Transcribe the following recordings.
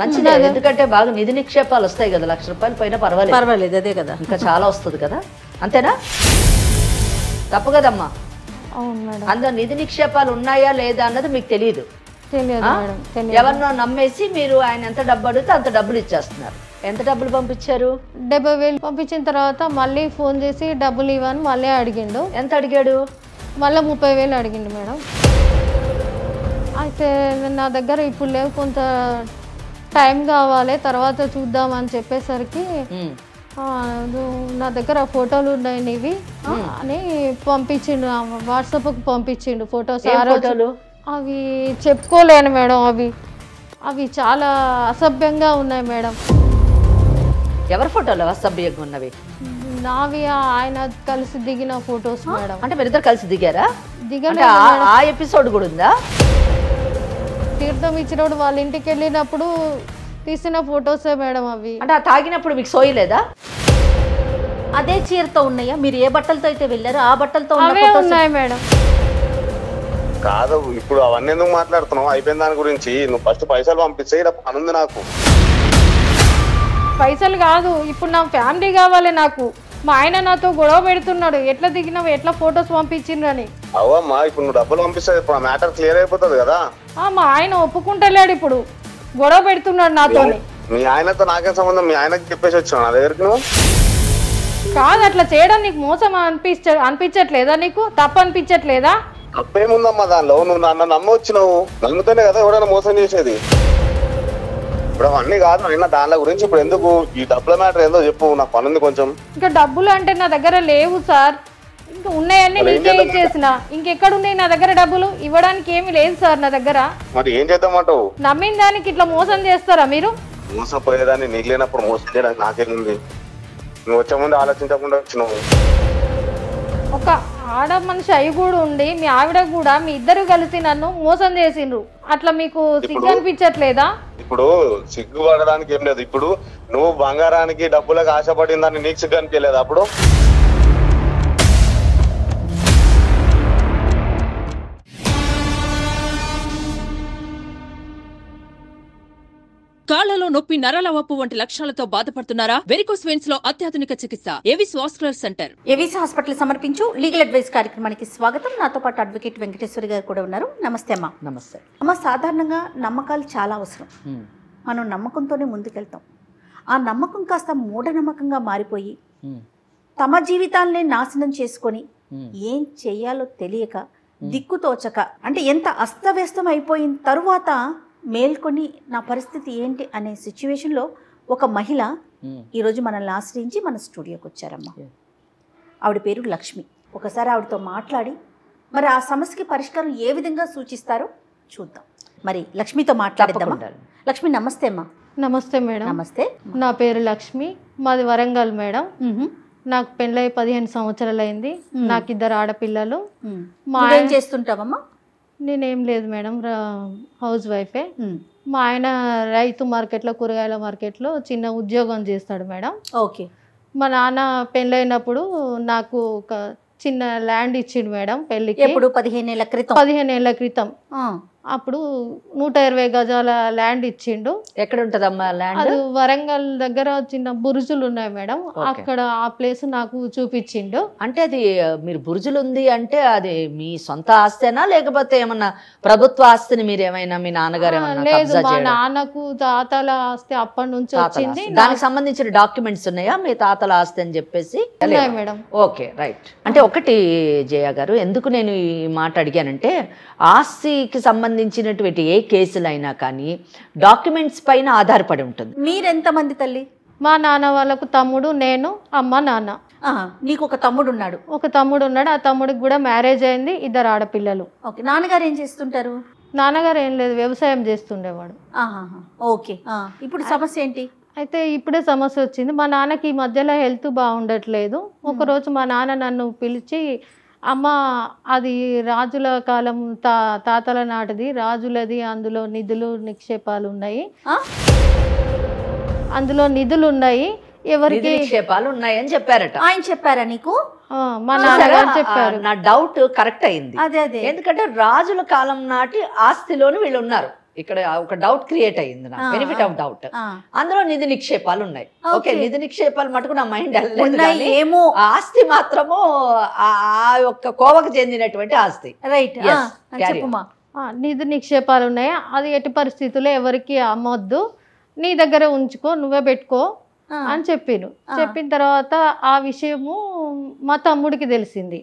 మంచిదా ఎందుకంటే బాగా నిధి నిక్షేపాలు వస్తాయి కదా లక్ష రూపాయలు పైన పర్వాలేదు పర్వాలేదు అదే కదా ఇంకా చాలా వస్తుంది కదా అంతేనా తప్పు కదమ్మా అందులో నిధి నిక్షేపాలు ఉన్నాయా లేదా అన్నది మీకు తెలియదు ఎవరినో నమ్మేసి మీరు ఆయన ఎంత డబ్బు అడిగితే అంత డబ్బులు ఇచ్చేస్తున్నారు ఎంత డబ్బులు పంపించారు డెబ్బై వేలు పంపించిన తర్వాత మళ్ళీ ఫోన్ చేసి డబ్బులు ఇవ్వని మళ్ళీ అడిగిండు ఎంత అడిగాడు మళ్ళీ ముప్పై వేలు అడిగిండు మేడం అయితే నా దగ్గర ఇప్పుడు లేవు కొంత టైం కావాలి తర్వాత చూద్దాం అని చెప్పేసరికి నా దగ్గర ఫోటోలు ఉన్నాయి నీవి అని పంపించిండు వాట్సాప్ పంపించిండు ఫోటోస్ అవి చెప్పుకోలేను మేడం అవి అవి చాలా అసభ్యంగా ఉన్నాయి మేడం ఎవరి ఫోటోలు అసభ్యంగా ఉన్నవి నావి ఆయన కలిసి దిగిన ఫోటోస్ మేడం అంటే మీరిద్దరు కలిసి దిగారా దిగలేదు ఆ ఎపిసోడ్ కూడా ఉందా తీర్థం ఇచ్చినప్పుడు వాళ్ళ ఇంటికి వెళ్ళినప్పుడు తీసిన ఫొటోసే మేడం అవి అంటే ఆ తాగినప్పుడు మీకు సోయలేదా అదే చీరతో ఉన్నాయా మీరు ఏ బట్టలతో అయితే వెళ్ళారో ఆ బట్టలతో ఉన్న ఉన్నాయి మేడం కాదు ఇప్పుడు అవన్నీ ఎందుకు మాట్లాడుతున్నావు అయిపోయిన దాని గురించి నువ్వు ఫస్ట్ పైసలు పంపించే ఇలా పనుంది నాకు పైసలు కాదు ఇప్పుడు నా ఫ్యామిలీ కావాలి నాకు మా ఆయన నాతో గొడవ పెడుతున్నాడు ఎట్లా దిగినావు ఎట్లా ఫొటోస్ పంపించిండ్రని అవమ్మా ఇప్పుడు నువ్వు డబ్బులు పంపిస్తే ఇప్పుడు ఆ మ్యాటర్ క్లియర్ అయిపోతుంది కదా ఆ, మా ఆయన ఒప్పుకుంటలేడు ఇప్పుడు గొడవ పెడుతున్నాడు నాతో మీ ఆయనతో నాకేం సంబంధం మీ ఆయనకి చెప్పేసి వచ్చాను నా దగ్గరికి నువ్వు కాదు అట్లా చేయడం నీకు మోసం అనిపించ అనిపించట్లేదా నీకు తప్పు అనిపించట్లేదా తప్పేముందమ్మా దానిలో నువ్వు నన్ను నమ్మొచ్చినావు నమ్ముతేనే కదా ఎవడైనా మోసం చేసేది ఇప్పుడు అన్ని కాదు నిన్న దాని గురించి ఇప్పుడు ఎందుకు ఈ డబ్బుల మ్యాటర్ ఏందో చెప్పు నాకు పనుంది కొంచెం ఇంకా డబ్బులు అంటే నా దగ్గర లేవు సార్ ఇంకా ఉన్నాయని నీకే ఇచ్చేసిన ఇంకెక్కడ ఉన్నాయి నా దగ్గర డబ్బులు ఇవ్వడానికి ఏమి లేదు సార్ నా దగ్గర మరి ఏం చేద్దాం చేద్దామంటావు నమ్మిన దానికి ఇట్లా మోసం చేస్తారా మీరు మోసపోయేదాన్ని నీకు లేనప్పుడు మోసం చేయడానికి నాకేముంది నువ్వు వచ్చే ముందు ఆలోచించకుండా వచ్చినావు ఒక ఆడ మనిషి అయి కూడా ఉండి మీ ఆవిడ కూడా మీ ఇద్దరు కలిసి నన్ను మోసం చేసిండ్రు అట్లా మీకు సిగ్గు అనిపించట్లేదా ఇప్పుడు సిగ్గు పడడానికి ఏం లేదు ఇప్పుడు నువ్వు బంగారానికి డబ్బులకు ఆశపడిందని నీకు సిగ్గు అనిపించలేదు అప్పుడు నొప్పి నరాల వాపు వంటి లక్షణాలతో బాధపడుతున్నారా వెరికోస్ వెయిన్స్ లో అత్యాధునిక చికిత్స Avis vascular centre Avis hospital సమర్పించు లీగల్ అడ్వైస్ కార్యక్రమానికి స్వాగతం నాతో పాటు అడ్వకేట్ వెంకటేశ్వరి గారు కూడా ఉన్నారు నమస్తే అమ్మా నమస్తే అమ్మ సాధారణంగా నమ్మకాలు చాలా అవసరం మనం నమ్మకంతోనే ముందుకెళ్తాం ఆ నమ్మకం కాస్త మూఢనమ్మకంగా మారిపోయి తమ జీవితాల్ని నాశనం చేసుకొని ఏం చేయాలో తెలియక దిక్కుతోచక అంటే ఎంత అస్తవ్యస్తం అయిపోయిన తరువాత మేల్కొని నా పరిస్థితి ఏంటి అనే సిచ్యువేషన్లో ఒక మహిళ ఈరోజు మనల్ని ఆశ్రయించి మన స్టూడియోకి వచ్చారమ్మా ఆవిడ పేరు లక్ష్మి ఒకసారి ఆవిడతో మాట్లాడి మరి ఆ సమస్యకి పరిష్కారం ఏ విధంగా సూచిస్తారో చూద్దాం మరి లక్ష్మితో మాట్లాడదామా లక్ష్మి నమస్తే అమ్మా నమస్తే మేడం నమస్తే నా పేరు లక్ష్మి మాది వరంగల్ మేడం నాకు పెళ్ళై పదిహేను సంవత్సరాలు అయింది నాకు ఇద్దరు ఆడపిల్లలు మా చేస్తుంటావమ్మా నేనేం లేదు మేడం హౌస్ వైఫే మా ఆయన రైతు మార్కెట్లో కూరగాయల మార్కెట్లో చిన్న ఉద్యోగం చేస్తాడు మేడం ఓకే మా నాన్న పెళ్ళైనప్పుడు నాకు ఒక చిన్న ల్యాండ్ ఇచ్చిండు మేడం పెళ్లికి పదిహేను ఏళ్ళ క్రితం పదిహేను ఏళ్ళ క్రితం అప్పుడు నూట ఇరవై గజాల ల్యాండ్ ఇచ్చిండు ఎక్కడ ఉంటదమ్మా ల్యాండ్ అది వరంగల్ దగ్గర చిన్న బురుజులు ఉన్నాయి మేడం అక్కడ ఆ ప్లేస్ నాకు చూపించిండు అంటే అది మీరు బురుజులు ఉంది అంటే అది మీ సొంత ఆస్తేనా లేకపోతే ఏమన్నా ప్రభుత్వ ఆస్తిని మీరు ఏమైనా మీ నాన్నగారు లేదు మా నాన్నకు తాతల ఆస్తి అప్పటి నుంచి వచ్చింది దానికి సంబంధించిన డాక్యుమెంట్స్ ఉన్నాయా మీ తాతల ఆస్తి అని చెప్పేసి మేడం ఓకే రైట్ అంటే ఒకటి జయ గారు ఎందుకు నేను ఈ మాట అడిగానంటే ఆస్తికి సంబంధించి సంబంధించినటువంటి ఏ కేసులైనా కానీ డాక్యుమెంట్స్ పైన ఆధారపడి ఉంటుంది మీరెంతమంది తల్లి మా నాన్న వాళ్ళకు తమ్ముడు నేను అమ్మ నాన్న నీకు ఒక తమ్ముడు ఉన్నాడు ఒక తమ్ముడు ఉన్నాడు ఆ తమ్ముడికి కూడా మ్యారేజ్ అయింది ఇద్దరు ఆడపిల్లలు ఓకే నాన్నగారు ఏం చేస్తుంటారు నాన్నగారు ఏం లేదు వ్యవసాయం చేస్తుండేవాడు ఓకే ఇప్పుడు సమస్య ఏంటి అయితే ఇప్పుడే సమస్య వచ్చింది మా నాన్నకి ఈ మధ్యలో హెల్త్ బాగుండట్లేదు ఒకరోజు మా నాన్న నన్ను పిలిచి అమ్మ అది రాజుల కాలం తా తాతల నాటిది రాజులది అందులో నిధులు నిక్షేపాలు ఉన్నాయి అందులో నిధులు ఉన్నాయి ఎవరికి నిక్షేపాలు ఉన్నాయి అని చెప్పారట ఆయన చెప్పారా నీకు మా చెప్పారు నా డౌట్ కరెక్ట్ అయింది అదే అదే ఎందుకంటే రాజుల కాలం నాటి ఆస్తిలోని వీళ్ళు ఉన్నారు ఇక్కడ ఒక డౌట్ క్రియేట్ అయ్యింది నా బెనిఫిట్ ఆఫ్ డౌట్ అందులో నిధి నిక్షేపాలు ఉన్నాయి ఓకే నిధి నిక్షేపాలు మటుకు నా మైండ్ ఏమో ఆస్తి మాత్రము ఆ యొక్క కోవకు చెందినటువంటి ఆస్తి రైట్ నిధి నిక్షేపాలు ఉన్నాయి అది ఎట్టి పరిస్థితుల్లో ఎవరికి అమ్మొద్దు నీ దగ్గర ఉంచుకో నువ్వే పెట్టుకో అని చెప్పాను చెప్పిన తర్వాత ఆ విషయము మా తమ్ముడికి తెలిసింది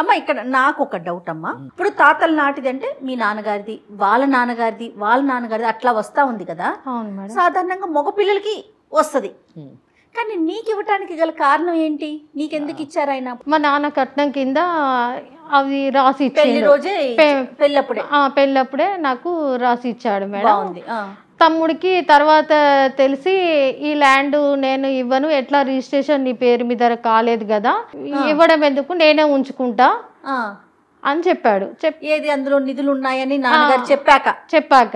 అమ్మ ఇక్కడ నాకు ఒక డౌట్ అమ్మ ఇప్పుడు తాతల నాటిది అంటే మీ నాన్నగారిది వాళ్ళ నాన్నగారిది వాళ్ళ నాన్నగారిది అట్లా వస్తా ఉంది కదా సాధారణంగా మగ పిల్లలకి వస్తుంది కానీ నీకు ఇవ్వటానికి గల కారణం ఏంటి నీకెందుకు ఇచ్చారు ఆయన మా నాన్న కట్నం కింద అవి రాసి పెళ్లి రోజే పెళ్ళప్పుడే పెళ్ళప్పుడే నాకు రాసి ఇచ్చాడు మేడం తమ్ముడికి తర్వాత తెలిసి ఈ ల్యాండ్ నేను ఇవ్వను ఎట్లా రిజిస్ట్రేషన్ నీ పేరు మీద కాలేదు కదా ఇవ్వడం ఎందుకు నేనే ఉంచుకుంటా అని చెప్పాడు ఏది అందులో నిధులు ఉన్నాయని నాన్నగారు చెప్పాక చెప్పాక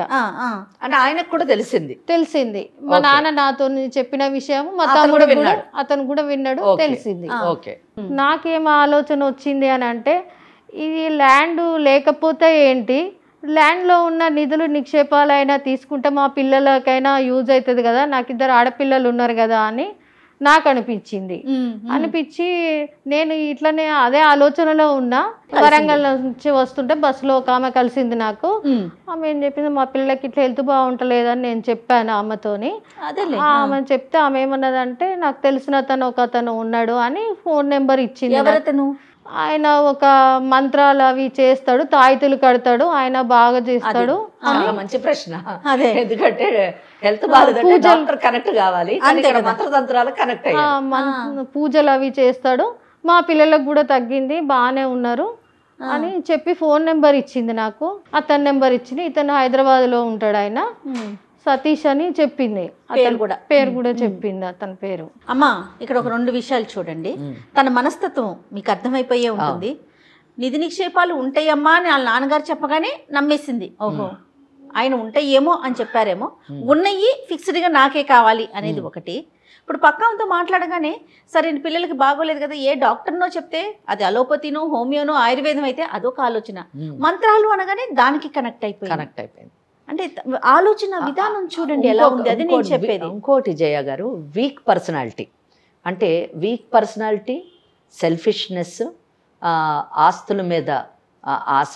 అంటే ఆయనకు కూడా తెలిసింది తెలిసింది మా నాన్న నాతో చెప్పిన విషయం మా తమ్ముడు విన్నాడు అతను కూడా విన్నాడు తెలిసింది నాకేం ఆలోచన వచ్చింది అని అంటే ఇది ల్యాండ్ లేకపోతే ఏంటి ల్యాండ్లో ఉన్న నిధులు నిక్షేపాలైనా తీసుకుంటే మా పిల్లలకైనా యూజ్ అవుతుంది కదా నాకు ఇద్దరు ఆడపిల్లలు ఉన్నారు కదా అని నాకు అనిపించింది అనిపించి నేను ఇట్లనే అదే ఆలోచనలో ఉన్నా వరంగల్ నుంచి వస్తుంటే బస్సులో ఒక ఆమె కలిసింది నాకు ఆమె ఏం చెప్పింది మా పిల్లలకి ఇట్లా హెల్త్ బాగుంటలేదని నేను చెప్పాను ఆమెతోని ఆమె చెప్తే ఆమె ఏమన్నదంటే నాకు తెలిసిన అతను ఒక అతను ఉన్నాడు అని ఫోన్ నెంబర్ ఇచ్చింది ఆయన ఒక మంత్రాలు అవి చేస్తాడు తాయితులు కడతాడు ఆయన బాగా చేస్తాడు మంచి ప్రశ్న అదే ఎందుకంటే హెల్త్ బాగా కనెక్ట్ కావాలి మంత్రతంత్రాలు కనెక్ట్ పూజలు అవి చేస్తాడు మా పిల్లలకు కూడా తగ్గింది బాగానే ఉన్నారు అని చెప్పి ఫోన్ నెంబర్ ఇచ్చింది నాకు అతని నెంబర్ ఇచ్చింది ఇతను హైదరాబాద్ లో ఉంటాడు ఆయన సతీష్ అని చెప్పింది అతను కూడా పేరు కూడా చెప్పింది అతని పేరు అమ్మా ఇక్కడ ఒక రెండు విషయాలు చూడండి తన మనస్తత్వం మీకు అర్థమైపోయే ఉంటుంది నిధి నిక్షేపాలు ఉంటాయమ్మా అని వాళ్ళ నాన్నగారు చెప్పగానే నమ్మేసింది ఓహో ఆయన ఉంటాయేమో అని చెప్పారేమో ఉన్నాయి ఫిక్స్డ్గా నాకే కావాలి అనేది ఒకటి ఇప్పుడు పక్కంతో మాట్లాడగానే సరే పిల్లలకి బాగోలేదు కదా ఏ డాక్టర్నో చెప్తే అది అలోపతినో హోమియోనో ఆయుర్వేదం అయితే అదొక ఆలోచన మంత్రాలు అనగానే దానికి కనెక్ట్ అయిపోయింది కనెక్ట్ అయిపోయింది అంటే ఆలోచన విధానం చూడండి ఎలా ఉంది అది నేను చెప్పేది ఇంకోటి జయ గారు వీక్ పర్సనాలిటీ అంటే వీక్ పర్సనాలిటీ సెల్ఫిష్నెస్ ఆస్తుల మీద ఆశ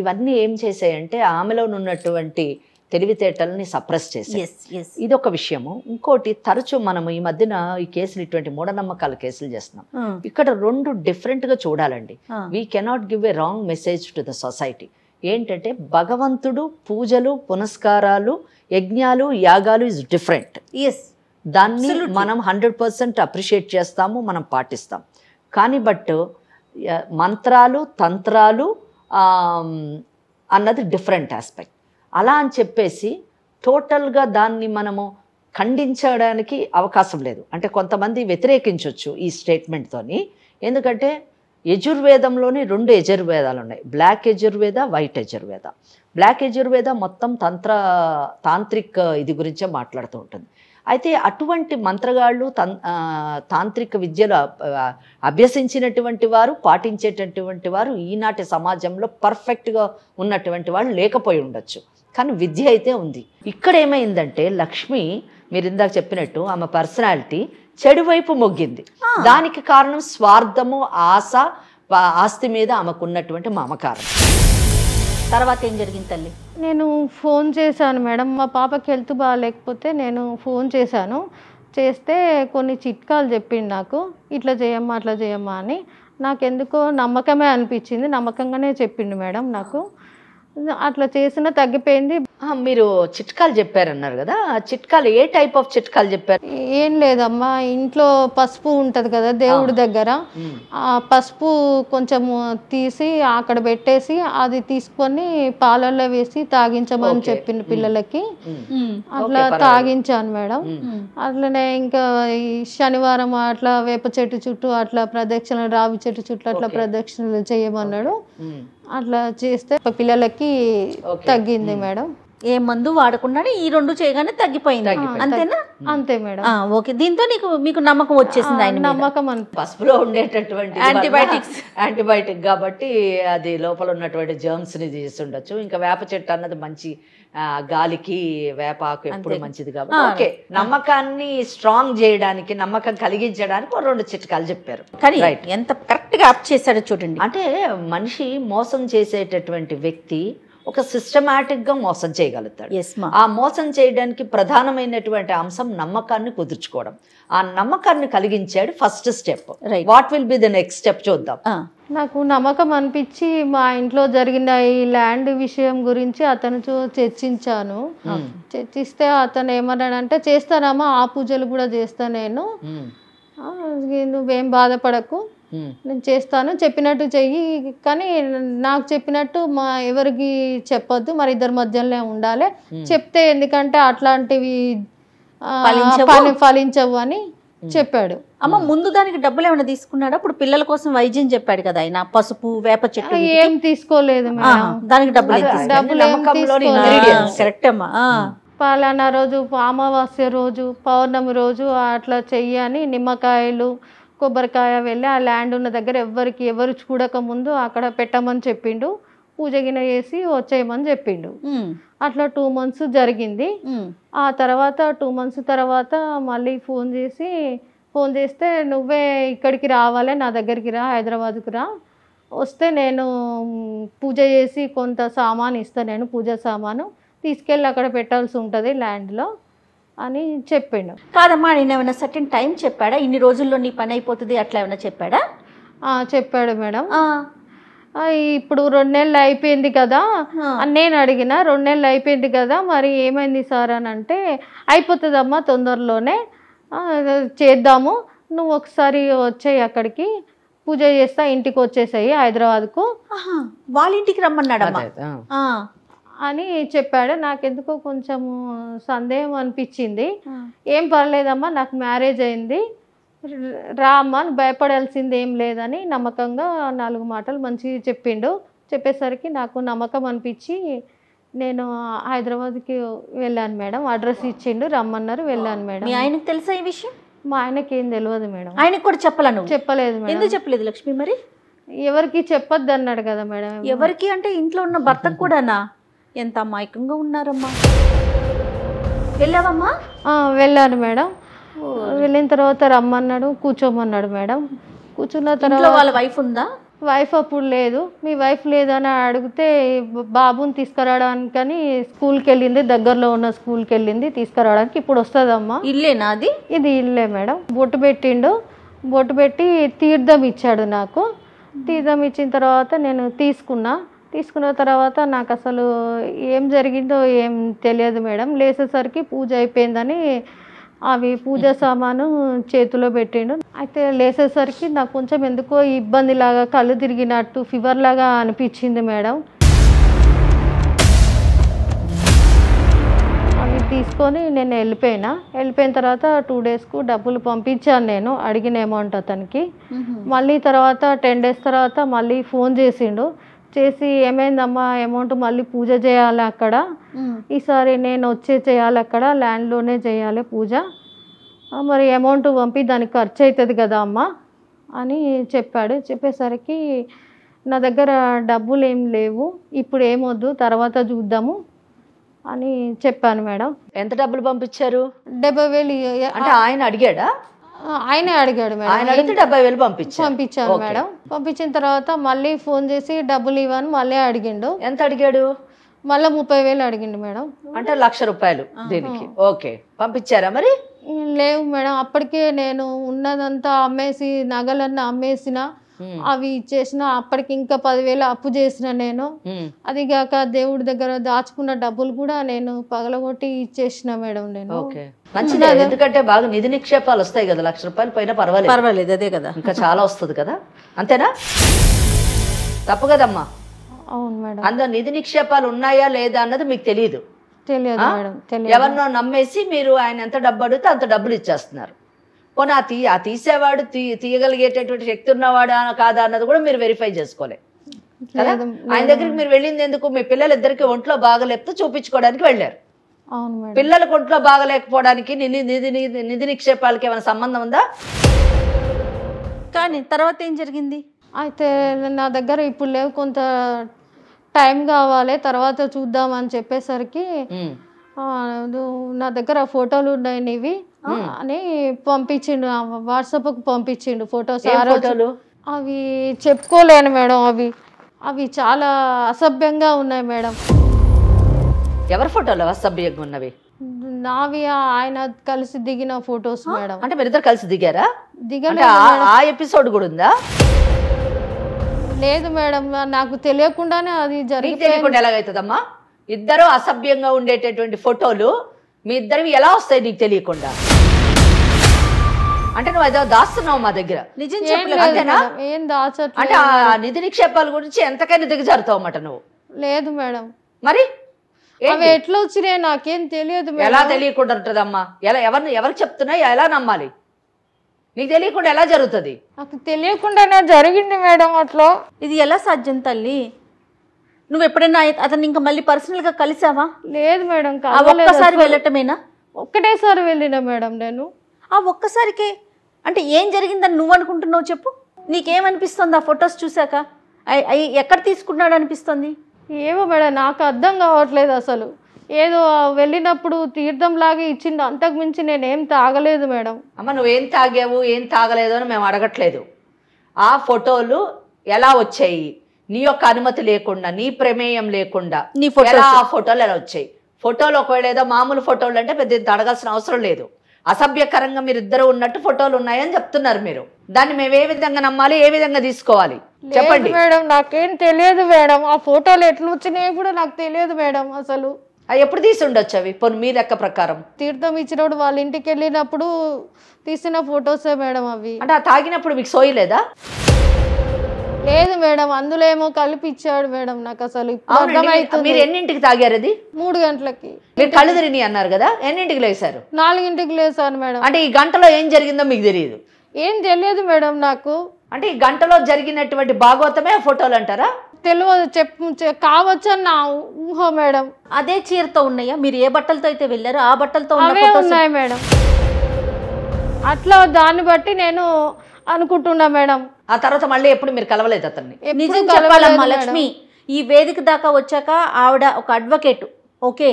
ఇవన్నీ ఏం చేశాయంటే ఆమెలో ఉన్నటువంటి తెలివితేటల్ని సప్రెస్ చేసి ఇది ఒక విషయము ఇంకోటి తరచూ మనం ఈ మధ్యన ఈ కేసులు ఇటువంటి మూఢనమ్మకాల కేసులు చేస్తున్నాం ఇక్కడ రెండు డిఫరెంట్ గా చూడాలండి we cannot give a wrong message to the society ఏంటంటే భగవంతుడు పూజలు పునస్కారాలు యజ్ఞాలు యాగాలు ఇస్ డిఫరెంట్ ఎస్ దాన్ని మనం హండ్రెడ్ పర్సెంట్ అప్రిషియేట్ చేస్తాము మనం పాటిస్తాం కానీ బట్ మంత్రాలు తంత్రాలు అన్నది డిఫరెంట్ ఆస్పెక్ట్ అలా అని చెప్పేసి టోటల్గా దాన్ని మనము ఖండించడానికి అవకాశం లేదు అంటే కొంతమంది వ్యతిరేకించవచ్చు ఈ స్టేట్మెంట్తోని ఎందుకంటే యజుర్వేదంలోనే రెండు యజుర్వేదాలు ఉన్నాయి black Yajurveda white Yajurveda black Yajurveda మొత్తం తంత్ర తాంత్రిక్ ఇది గురించే మాట్లాడుతూ ఉంటుంది అయితే అటువంటి మంత్రగాళ్ళు తన్ తాంత్రిక విద్యలు అభ్యసించినటువంటి వారు పాటించేటటువంటి వారు ఈనాటి సమాజంలో పర్ఫెక్ట్గా ఉన్నటువంటి వాళ్ళు లేకపోయి ఉండొచ్చు కానీ విద్య అయితే ఉంది ఇక్కడ ఏమైందంటే లక్ష్మి మీరు ఇందాక చెప్పినట్టు ఆమె పర్సనాలిటీ చెడు వైపు మొగ్గింది దానికి కారణం స్వార్థము ఆశ ఆస్తి మీద ఆమెకున్నటువంటి మమకారం తర్వాత ఏం జరిగింది తల్లి నేను ఫోన్ చేశాను మేడం మా పాపకి హెల్త్ బాగాలేకపోతే నేను ఫోన్ చేశాను చేస్తే కొన్ని చిట్కాలు చెప్పింది నాకు ఇట్లా చేయమ్మా అట్లా చేయమ్మా అని నాకెందుకో నమ్మకమే అనిపించింది నమ్మకంగానే చెప్పిండు మేడం నాకు అట్లా చేసినా తగ్గిపోయింది మీరు చిట్కాలు చెప్పారన్నారు కదా చిట్కాలు ఏ టైప్ ఆఫ్ చిట్కాలు చెప్పారు ఏం లేదమ్మా ఇంట్లో పసుపు ఉంటుంది కదా దేవుడి దగ్గర ఆ పసుపు కొంచెం తీసి అక్కడ పెట్టేసి అది తీసుకొని పాలల్లో వేసి తాగించమని చెప్పిన పిల్లలకి అట్లా తాగించాను మేడం అట్లనే ఇంకా శనివారం అట్లా వేప చెట్టు చుట్టూ అట్లా ప్రదక్షిణలు రావి చెట్టు చుట్టూ అట్లా ప్రదక్షిణలు చేయమన్నాడు అట్లా చేస్తే పిల్లలకి తగ్గింది hmm. మేడం ఏ మందు వాడకుండా ఈ రెండు చేయగానే తగ్గిపోయింది అంతేనా అంతే మేడం ఓకే దీంతో నీకు మీకు నమ్మకం వచ్చేసింది ఆయన నమ్మకం పసుపులో ఉండేటటువంటి యాంటీబయాటిక్స్ యాంటీబయాటిక్ కాబట్టి అది లోపల ఉన్నటువంటి జర్మ్స్ ని తీసుండొచ్చు ఇంకా వేప చెట్టు అన్నది మంచి గాలికి వేపాకు ఎప్పుడు మంచిది కాబట్టి ఓకే నమ్మకాన్ని స్ట్రాంగ్ చేయడానికి నమ్మకం కలిగించడానికి రెండు చిట్కాలు చెప్పారు కానీ ఎంత కరెక్ట్ గా అప్ చేశాడో చూడండి అంటే మనిషి మోసం చేసేటటువంటి వ్యక్తి ఒక సిస్టమాటిక్గా మోసం చేయగలుగుతాడు ఆ మోసం చేయడానికి ప్రధానమైనటువంటి అంశం నమ్మకాన్ని కుదుర్చుకోవడం ఆ నమ్మకాన్ని కలిగించాడు first step what will be the next step చూద్దాం నాకు నమ్మకం అనిపించి మా ఇంట్లో జరిగిన ఈ ల్యాండ్ విషయం గురించి అతను చర్చించాను hmm. చర్చిస్తే అతను అంటే చేస్తానమ్మా ఆ పూజలు కూడా చేస్తా నేను hmm. నువ్వేం బాధపడకు నేను చేస్తాను చెప్పినట్టు చెయ్యి కానీ నాకు చెప్పినట్టు మా ఎవరికి చెప్పొద్దు మరి ఇద్దరి మధ్యలోనే ఉండాలి చెప్తే ఎందుకంటే అట్లాంటివి ఫలించవు అని చెప్పాడు అమ్మ ముందు దానికి డబ్బులు ఏమైనా తీసుకున్నాడు ఇప్పుడు పిల్లల కోసం వైద్యం చెప్పాడు కదా ఆయన పసుపు వేప చెట్టు ఏం తీసుకోలేదు దానికి డబ్బులు పలానా రోజు అమావాస్య రోజు పౌర్ణమి రోజు అట్లా చెయ్యి అని నిమ్మకాయలు కొబ్బరికాయ వెళ్ళి ఆ ల్యాండ్ ఉన్న దగ్గర ఎవరికి ఎవరు చూడకముందు అక్కడ పెట్టమని చెప్పిండు పూజ గిన చేసి వచ్చేయమని చెప్పిండు అట్లా టూ మంత్స్ జరిగింది ఆ తర్వాత టూ మంత్స్ తర్వాత మళ్ళీ ఫోన్ చేసి ఫోన్ చేస్తే నువ్వే ఇక్కడికి రావాలి నా దగ్గరికి రా హైదరాబాద్కి రా వస్తే నేను పూజ చేసి కొంత సామాన్ ఇస్తాను నేను పూజ సామాను తీసుకెళ్ళి అక్కడ పెట్టాల్సి ఉంటుంది ల్యాండ్లో అని చెప్పిండు కాదమ్మా నేను ఏమైనా సర్టెన్ టైం చెప్పాడా ఇన్ని రోజుల్లో నీ పని అయిపోతుంది అట్లా ఏమైనా చెప్పాడా చెప్పాడు మేడం ఇప్పుడు రెండు నెలలు అయిపోయింది కదా నేను అడిగిన రెండు నెలలు అయిపోయింది కదా మరి ఏమైంది సార్ అని అంటే అయిపోతుందమ్మా తొందరలోనే చేద్దాము నువ్వు ఒకసారి వచ్చేయి అక్కడికి పూజ చేస్తా ఇంటికి వచ్చేసాయి హైదరాబాద్కు వాళ్ళ ఇంటికి రమ్మన్నాడు అని చెప్పాడు నాకెందుకో కొంచెం సందేహం అనిపించింది ఏం పర్లేదమ్మా నాకు మ్యారేజ్ అయింది రామ్మా భయపడాల్సింది ఏం లేదని నమ్మకంగా నాలుగు మాటలు మంచిగా చెప్పిండు చెప్పేసరికి నాకు నమ్మకం అనిపించి నేను హైదరాబాద్కి వెళ్ళాను మేడం అడ్రస్ ఇచ్చిండు రమ్మన్నారు వెళ్ళాను మేడం ఆయనకు తెలుసా ఈ విషయం మా ఆయనకి ఏం తెలియదు మేడం ఆయనకు కూడా చెప్పలేను చెప్పలేదు ఎందుకు చెప్పలేదు లక్ష్మి మరి ఎవరికి చెప్పొద్దు అన్నాడు కదా మేడం ఎవరికి అంటే ఇంట్లో ఉన్న భర్తకు కూడానా ఎంత అమాయకంగా ఉన్నారమ్మా వెళ్ళావమ్మా వెళ్ళాను మేడం వెళ్ళిన తర్వాత రమ్మన్నాడు కూర్చోమన్నాడు మేడం కూర్చున్న తర్వాత వాళ్ళ వైఫ్ ఉందా వైఫ్ అప్పుడు లేదు మీ వైఫ్ లేదని అడిగితే బాబుని తీసుకురావడానికని స్కూల్కి వెళ్ళింది దగ్గరలో ఉన్న స్కూల్కి వెళ్ళింది తీసుకురావడానికి ఇప్పుడు వస్తుందమ్మా ఇల్లేనా అది ఇది ఇల్లే మేడం బొట్టు పెట్టిండు బొట్టు పెట్టి తీర్థం ఇచ్చాడు నాకు తీర్థం ఇచ్చిన తర్వాత నేను తీసుకున్నా తీసుకున్న తర్వాత నాకు అసలు ఏం జరిగిందో ఏం తెలియదు మేడం లేచేసరికి పూజ అయిపోయిందని అవి పూజ సామాను చేతిలో పెట్టిండు అయితే లేచేసరికి నాకు కొంచెం ఎందుకో ఇబ్బంది లాగా కళ్ళు తిరిగినట్టు ఫీవర్ లాగా అనిపించింది మేడం అవి తీసుకొని నేను వెళ్ళిపోయినా వెళ్ళిపోయిన తర్వాత టూ డేస్కు డబ్బులు పంపించాను నేను అడిగిన అమౌంట్ అతనికి మళ్ళీ తర్వాత టెన్ డేస్ తర్వాత మళ్ళీ ఫోన్ చేసిండు చేసి ఏమైందమ్మా అమౌంట్ మళ్ళీ పూజ చేయాలి అక్కడ ఈసారి నేను వచ్చే చేయాలి అక్కడ ల్యాండ్లోనే చేయాలి పూజ మరి అమౌంట్ పంపి దానికి ఖర్చు అవుతుంది కదా అమ్మా అని చెప్పాడు చెప్పేసరికి నా దగ్గర డబ్బులు ఏం లేవు ఇప్పుడు ఏమొద్దు తర్వాత చూద్దాము అని చెప్పాను మేడం ఎంత డబ్బులు పంపించారు డెబ్బై వేలు అంటే ఆయన అడిగాడా ఆయనే అడిగాడు మేడం ఆయన డెబ్బై వేలు పంపించాను పంపించాను మేడం పంపించిన తర్వాత మళ్ళీ ఫోన్ చేసి డబ్బులు ఇవ్వని మళ్ళీ అడిగిండు ఎంత అడిగాడు మళ్ళీ ముప్పై వేలు అడిగిండు మేడం అంటే లక్ష రూపాయలు దీనికి ఓకే పంపించారా మరి లేవు మేడం అప్పటికే నేను ఉన్నదంతా అమ్మేసి నగలన్నీ అమ్మేసిన అవి ఇచ్చేసిన అప్పటికి ఇంకా పదివేలు అప్పు చేసిన నేను అది కాక దేవుడి దగ్గర దాచుకున్న డబ్బులు కూడా నేను పగలగొట్టి ఇచ్చేసిన మేడం నేను మంచిది ఎందుకంటే బాగా నిధి నిక్షేపాలు వస్తాయి కదా లక్ష రూపాయలు పైన పర్వాలేదు పర్వాలేదు అదే కదా ఇంకా చాలా వస్తుంది కదా అంతేనా తప్పు కదమ్మా అవును మేడం అందులో నిధి నిక్షేపాలు ఉన్నాయా లేదా అన్నది మీకు తెలియదు తెలియదు మేడం ఎవరినో నమ్మేసి మీరు ఆయన ఎంత డబ్బు అడిగితే అంత డబ్బులు ఇచ్చేస్తున్నారు పోనీ ఆ తీ ఆ తీసేవాడు తీ తీయగలిగేటటువంటి శక్తి ఉన్నవాడు అని కాదా అన్నది కూడా మీరు వెరిఫై చేసుకోలే కదా ఆయన దగ్గరికి మీరు వెళ్ళింది ఎందుకు మీ పిల్లలు ఇద్దరికి ఒంట్లో బాగలేపితే చూపించుకోవడానికి వెళ్ళారు పిల్లలకు ఒంట్లో బాగలేకపోవడానికి నిధి నిధి నిక్షేపాలకి ఏమైనా సంబంధం ఉందా కానీ తర్వాత ఏం జరిగింది అయితే నా దగ్గర ఇప్పుడు లేవు కొంత టైం కావాలి తర్వాత చూద్దాం అని చెప్పేసరికి నా దగ్గర ఫోటోలు ఉన్నాయి నీవి అని పంపించిండు వాట్సాప్ పంపించిండు ఫొటోస్ అవి చెప్పుకోలేను మేడం అవి అవి చాలా అసభ్యంగా ఉన్నాయి మేడం ఎవరి ఫోటోలు అసభ్యంగా ఉన్నవి నావి ఆయన కలిసి దిగిన ఫొటోస్ మేడం అంటే మీరిద్దరు కలిసి దిగారా దిగలే ఆ ఎపిసోడ్ కూడా ఉందా లేదు మేడం నాకు తెలియకుండానే అది జరిగింది ఎలాగైతుందమ్మా ఇద్దరు అసభ్యంగా ఉండేటటువంటి ఫోటోలు మీ ఇద్దరివి ఎలా వస్తాయి నీకు తెలియకుండా అంటే నువ్వు ఏదో దాస్తున్నావు మా దగ్గర నిజం చెప్పలేదేనా ఏం అంటే ఆ నిధి నిక్షేపాల గురించి ఎంతకైనా దిగజారుతావు అన్నమాట నువ్వు లేదు మేడం మరి అవి ఎట్లా వచ్చినాయి నాకేం తెలియదు ఎలా తెలియకుండా ఉంటదమ్మా ఎలా ఎవరిని ఎవరు చెప్తున్నా ఎలా నమ్మాలి నీకు తెలియకుండా ఎలా జరుగుతుంది నాకు తెలియకుండా జరిగింది మేడం అట్లా ఇది ఎలా సాధ్యం తల్లి నువ్వు ఎప్పుడైనా అతను ఇంకా మళ్ళీ పర్సనల్ గా కలిసావా లేదు మేడం ఒక్కసారి వెళ్ళటమేనా ఒక్కటేసారి వెళ్ళినా మేడం నేను ఆ ఒక్కసారికే అంటే ఏం జరిగిందని నువ్వు అనుకుంటున్నావు చెప్పు నీకేమనిపిస్తుంది ఆ ఫొటోస్ చూశాక అయ్యి ఎక్కడ తీసుకున్నాడు అనిపిస్తుంది ఏమో మేడం నాకు అర్థం కావట్లేదు అసలు ఏదో వెళ్ళినప్పుడు తీర్థం లాగే ఇచ్చిండు అంతకు మించి నేనేం తాగలేదు మేడం అమ్మ నువ్వేం తాగావు ఏం తాగలేదు అని మేము అడగట్లేదు ఆ ఫోటోలు ఎలా వచ్చాయి నీ యొక్క అనుమతి లేకుండా నీ ప్రమేయం లేకుండా నీ ఫోటో ఆ ఫోటోలు ఎలా వచ్చాయి ఫోటోలు ఒకవేళ ఏదో మామూలు ఫోటోలు అంటే పెద్ద అడగాల్సిన అవసరం లేదు అసభ్యకరంగా మీరు ఇద్దరు ఉన్నట్టు ఫోటోలు ఉన్నాయని చెప్తున్నారు మీరు దాన్ని మేము ఏ విధంగా నమ్మాలి ఏ విధంగా తీసుకోవాలి చెప్పండి మేడం నాకేం తెలియదు మేడం ఆ ఫోటోలు ఎట్లా వచ్చినాయి కూడా నాకు తెలియదు మేడం అసలు ఎప్పుడు తీసి ఉండొచ్చు అవి పోను మీ లెక్క ప్రకారం తీర్థం ఇచ్చినప్పుడు వాళ్ళ ఇంటికి వెళ్ళినప్పుడు తీసిన ఫొటోసే మేడం అవి అంటే ఆ తాగినప్పుడు మీకు సోయలేదా లేదు మేడం అందులో ఏమో కలిపి ఇచ్చాడు మేడం నాకు అసలు ఇప్పుడు మీరు- ఎన్నింటికి తాగారు అది మూడు గంటలకి మీరు కళ్ళు తిరిగి అన్నారు కదా ఎన్నింటికి లేసారు నాలుగింటికి లేసాను మేడం అంటే ఈ గంటలో ఏం జరిగిందో మీకు తెలియదు ఏం తెలియదు మేడం నాకు అంటే ఈ గంటలో జరిగినటువంటి భాగవతమే ఫోటోలు అంటారా తెలియదు చెప్పు కావచ్చు అని నా ఊహ మేడం అదే చీరతో ఉన్నాయా మీరు ఏ బట్టలతో అయితే వెళ్ళారో ఆ బట్టలతో ఉన్నాయి మేడం అట్లా దాన్ని బట్టి నేను అనుకుంటున్నా మేడం ఆ తర్వాత మళ్ళీ ఎప్పుడు మీరు కలవలేదు అతన్ని లక్ష్మి ఈ వేదిక దాకా వచ్చాక ఆవిడ ఒక అడ్వకేట్ ఓకే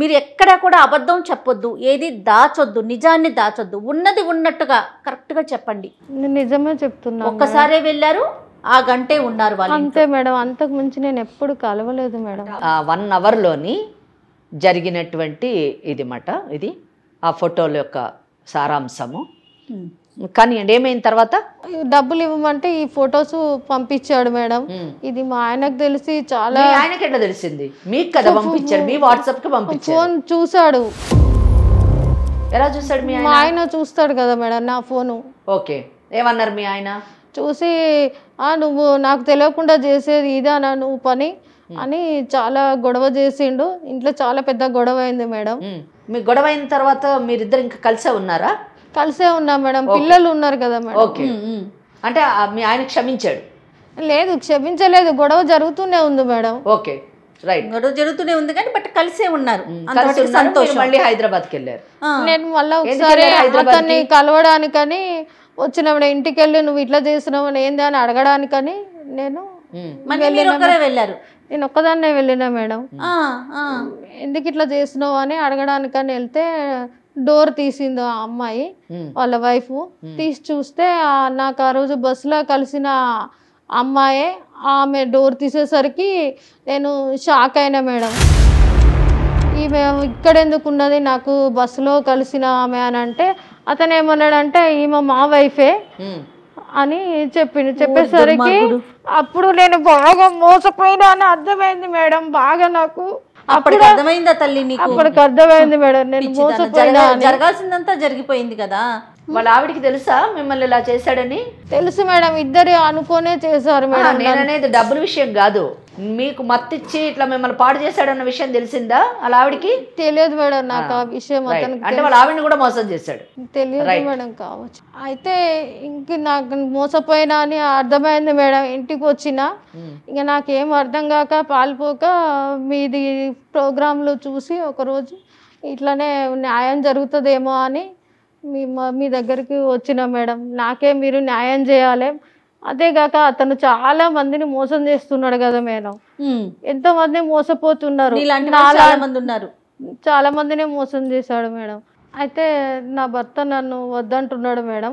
మీరు ఎక్కడా కూడా అబద్ధం చెప్పొద్దు ఏది దాచొద్దు నిజాన్ని దాచొద్దు ఉన్నది ఉన్నట్టుగా కరెక్ట్గా చెప్పండి నిజమే చెప్తున్నా ఒక్కసారే వెళ్ళారు ఆ గంటే ఉన్నారు వాళ్ళు అంతే మేడం అంతకు మించి నేను ఎప్పుడు కలవలేదు మేడం ఆ వన్ అవర్లోని జరిగినటువంటి ఇది మాట ఇది ఆ ఫోటోల యొక్క సారాంశము కానీ ఏమైన తర్వాత డబ్బులు ఇవ్వమంటే ఈ ఫొటోస్ పంపించాడు మేడం ఇది మా ఆయనకు తెలిసి చాలా ఆయనకి ఎట్లా తెలిసింది మీకు కదా పంపించాడు మీ వాట్సాప్ కి పంపించాడు ఫోన్ చూసాడు ఎలా చూసాడు మీ ఆయన చూస్తాడు కదా మేడం నా ఫోను ఓకే ఏమన్నారు మీ ఆయన చూసి ఆ నువ్వు నాకు తెలియకుండా చేసేది ఇదానా నువ్వు పని అని చాలా గొడవ చేసిండు ఇంట్లో చాలా పెద్ద గొడవ అయింది మేడం మీ గొడవ అయిన తర్వాత మీరిద్దరు ఇంకా కలిసే ఉన్నారా కలిసే ఉన్నాం మేడం పిల్లలు ఉన్నారు కదా మేడం ఓకే అంటే మీ ఆయన క్షమించాడు లేదు క్షమించలేదు గొడవ జరుగుతూనే ఉంది మేడం ఓకే రైట్ గొడవ జరుగుతూనే ఉంది కానీ బట్ కలిసే ఉన్నారు సంతోషం మళ్ళీ హైదరాబాద్కి వెళ్ళారు నేను మళ్ళీ ఒకసారి అతన్ని కలవడానికని వచ్చినప్పుడు ఇంటికి వెళ్ళి నువ్వు ఇట్లా చేసినావు ఏంది అని అడగడానికని నేను వెళ్ళారు నేను ఒక్కదాన్నే వెళ్ళినా మేడం ఎందుకు ఇట్లా చేసినావు అని అడగడానికని వెళ్తే డోర్ తీసింది ఆ అమ్మాయి వాళ్ళ వైఫ్ తీసి చూస్తే నాకు ఆ రోజు బస్సులో కలిసిన అమ్మాయే ఆమె డోర్ తీసేసరికి నేను షాక్ అయినా మేడం ఈమె ఇక్కడ ఎందుకు ఉన్నది నాకు బస్సులో కలిసిన ఆమె అని అంటే అతను ఏమన్నాడంటే ఈమె మా వైఫే అని చెప్పింది చెప్పేసరికి అప్పుడు నేను బాగా మోసపోయినా అని అర్థమైంది మేడం బాగా నాకు అప్పటికి అర్థమైందా తల్లి నీకు అప్పటికి అర్థమైంది మేడం నేను మోసపోయినా జరగాల్సిందంతా జరిగిపోయింది కదా వాళ్ళ ఆవిడికి తెలుసా మిమ్మల్ని ఇలా చేశాడని తెలుసు మేడం ఇద్దరు అనుకోనే చేశారు మేడం నేననేది డబ్బుల విషయం కాదు మీకు మత్తిచ్చి ఇట్లా మిమ్మల్ని పాడు చేశాడన్న విషయం తెలిసిందా వాళ్ళ ఆవిడికి తెలియదు మేడం నాకు ఆ విషయం అంటే వాళ్ళ ఆవిడని కూడా మోసం చేశాడు తెలియదు మేడం కావచ్చు అయితే ఇంక నాకు మోసపోయినా అని అర్థమైంది మేడం ఇంటికి వచ్చిన hmm. ఇంక నాకేం అర్థం కాక పాల్పోక మీది లో చూసి ఒకరోజు ఇట్లానే న్యాయం జరుగుతుందేమో అని మీ మీ దగ్గరికి వచ్చిన మేడం నాకే మీరు న్యాయం చేయాలి అదేగాక అతను చాలా మందిని మోసం చేస్తున్నాడు కదా మేడం ఎంతో మంది మోసపోతున్నారు ఉన్నారు చాలా మందిని మోసం చేశాడు మేడం అయితే నా భర్త నన్ను వద్దంటున్నాడు మేడం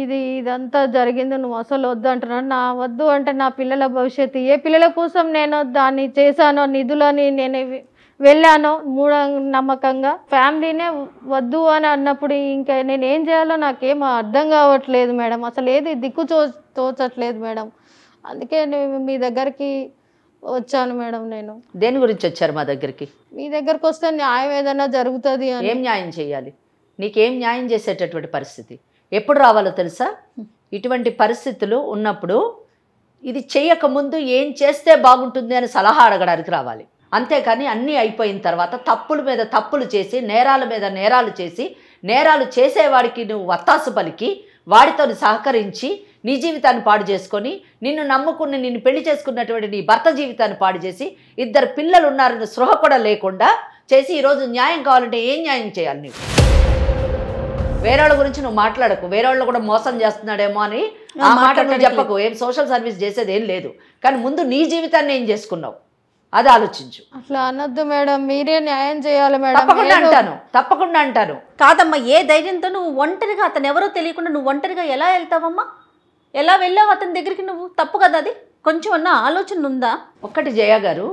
ఇది ఇదంతా జరిగింది నువ్వు అసలు వద్దంటున్నాడు నా వద్దు అంటే నా పిల్లల భవిష్యత్తు ఏ పిల్లల కోసం నేను దాన్ని చేశానో నిధులని నేను వెళ్ళాను మూఢ నమ్మకంగా ఫ్యామిలీనే వద్దు అని అన్నప్పుడు ఇంకా నేను ఏం చేయాలో నాకేం అర్థం కావట్లేదు మేడం అసలు ఏది దిక్కు చో తోచట్లేదు మేడం అందుకే నేను మీ దగ్గరికి వచ్చాను మేడం నేను దేని గురించి వచ్చారు మా దగ్గరికి మీ దగ్గరకు వస్తే న్యాయం ఏదైనా జరుగుతుంది అని ఏం న్యాయం చేయాలి నీకేం న్యాయం చేసేటటువంటి పరిస్థితి ఎప్పుడు రావాలో తెలుసా ఇటువంటి పరిస్థితులు ఉన్నప్పుడు ఇది చేయకముందు ఏం చేస్తే బాగుంటుంది అని సలహా అడగడానికి రావాలి అంతేకాని అన్నీ అయిపోయిన తర్వాత తప్పుల మీద తప్పులు చేసి నేరాల మీద నేరాలు చేసి నేరాలు చేసేవాడికి నువ్వు వత్తాసు పలికి వాడితో సహకరించి నీ జీవితాన్ని పాడు చేసుకొని నిన్ను నమ్ముకుని నిన్ను పెళ్లి చేసుకున్నటువంటి నీ భర్త జీవితాన్ని పాడు చేసి ఇద్దరు పిల్లలు ఉన్నారని సృహ కూడా లేకుండా చేసి ఈరోజు న్యాయం కావాలంటే ఏం న్యాయం చేయాలి నీకు వేరేళ్ళ గురించి నువ్వు మాట్లాడకు వేరేళ్ళు కూడా మోసం చేస్తున్నాడేమో అని ఆ మాట నువ్వు చెప్పకు ఏం సోషల్ సర్వీస్ చేసేది ఏం లేదు కానీ ముందు నీ జీవితాన్ని ఏం చేసుకున్నావు అది ఆలోచించు అట్లా అనొద్దు మేడం మీరే న్యాయం చేయాలి మేడం తప్పకుండా అంటాను తప్పకుండా అంటాను కాదమ్మా ఏ ధైర్యంతో నువ్వు ఒంటరిగా అతను ఎవరో తెలియకుండా నువ్వు ఒంటరిగా ఎలా వెళ్తావమ్మా ఎలా వెళ్ళావు అతని దగ్గరికి నువ్వు తప్పు కదా అది కొంచెం అన్న ఆలోచన ఉందా ఒక్కటి జయ గారు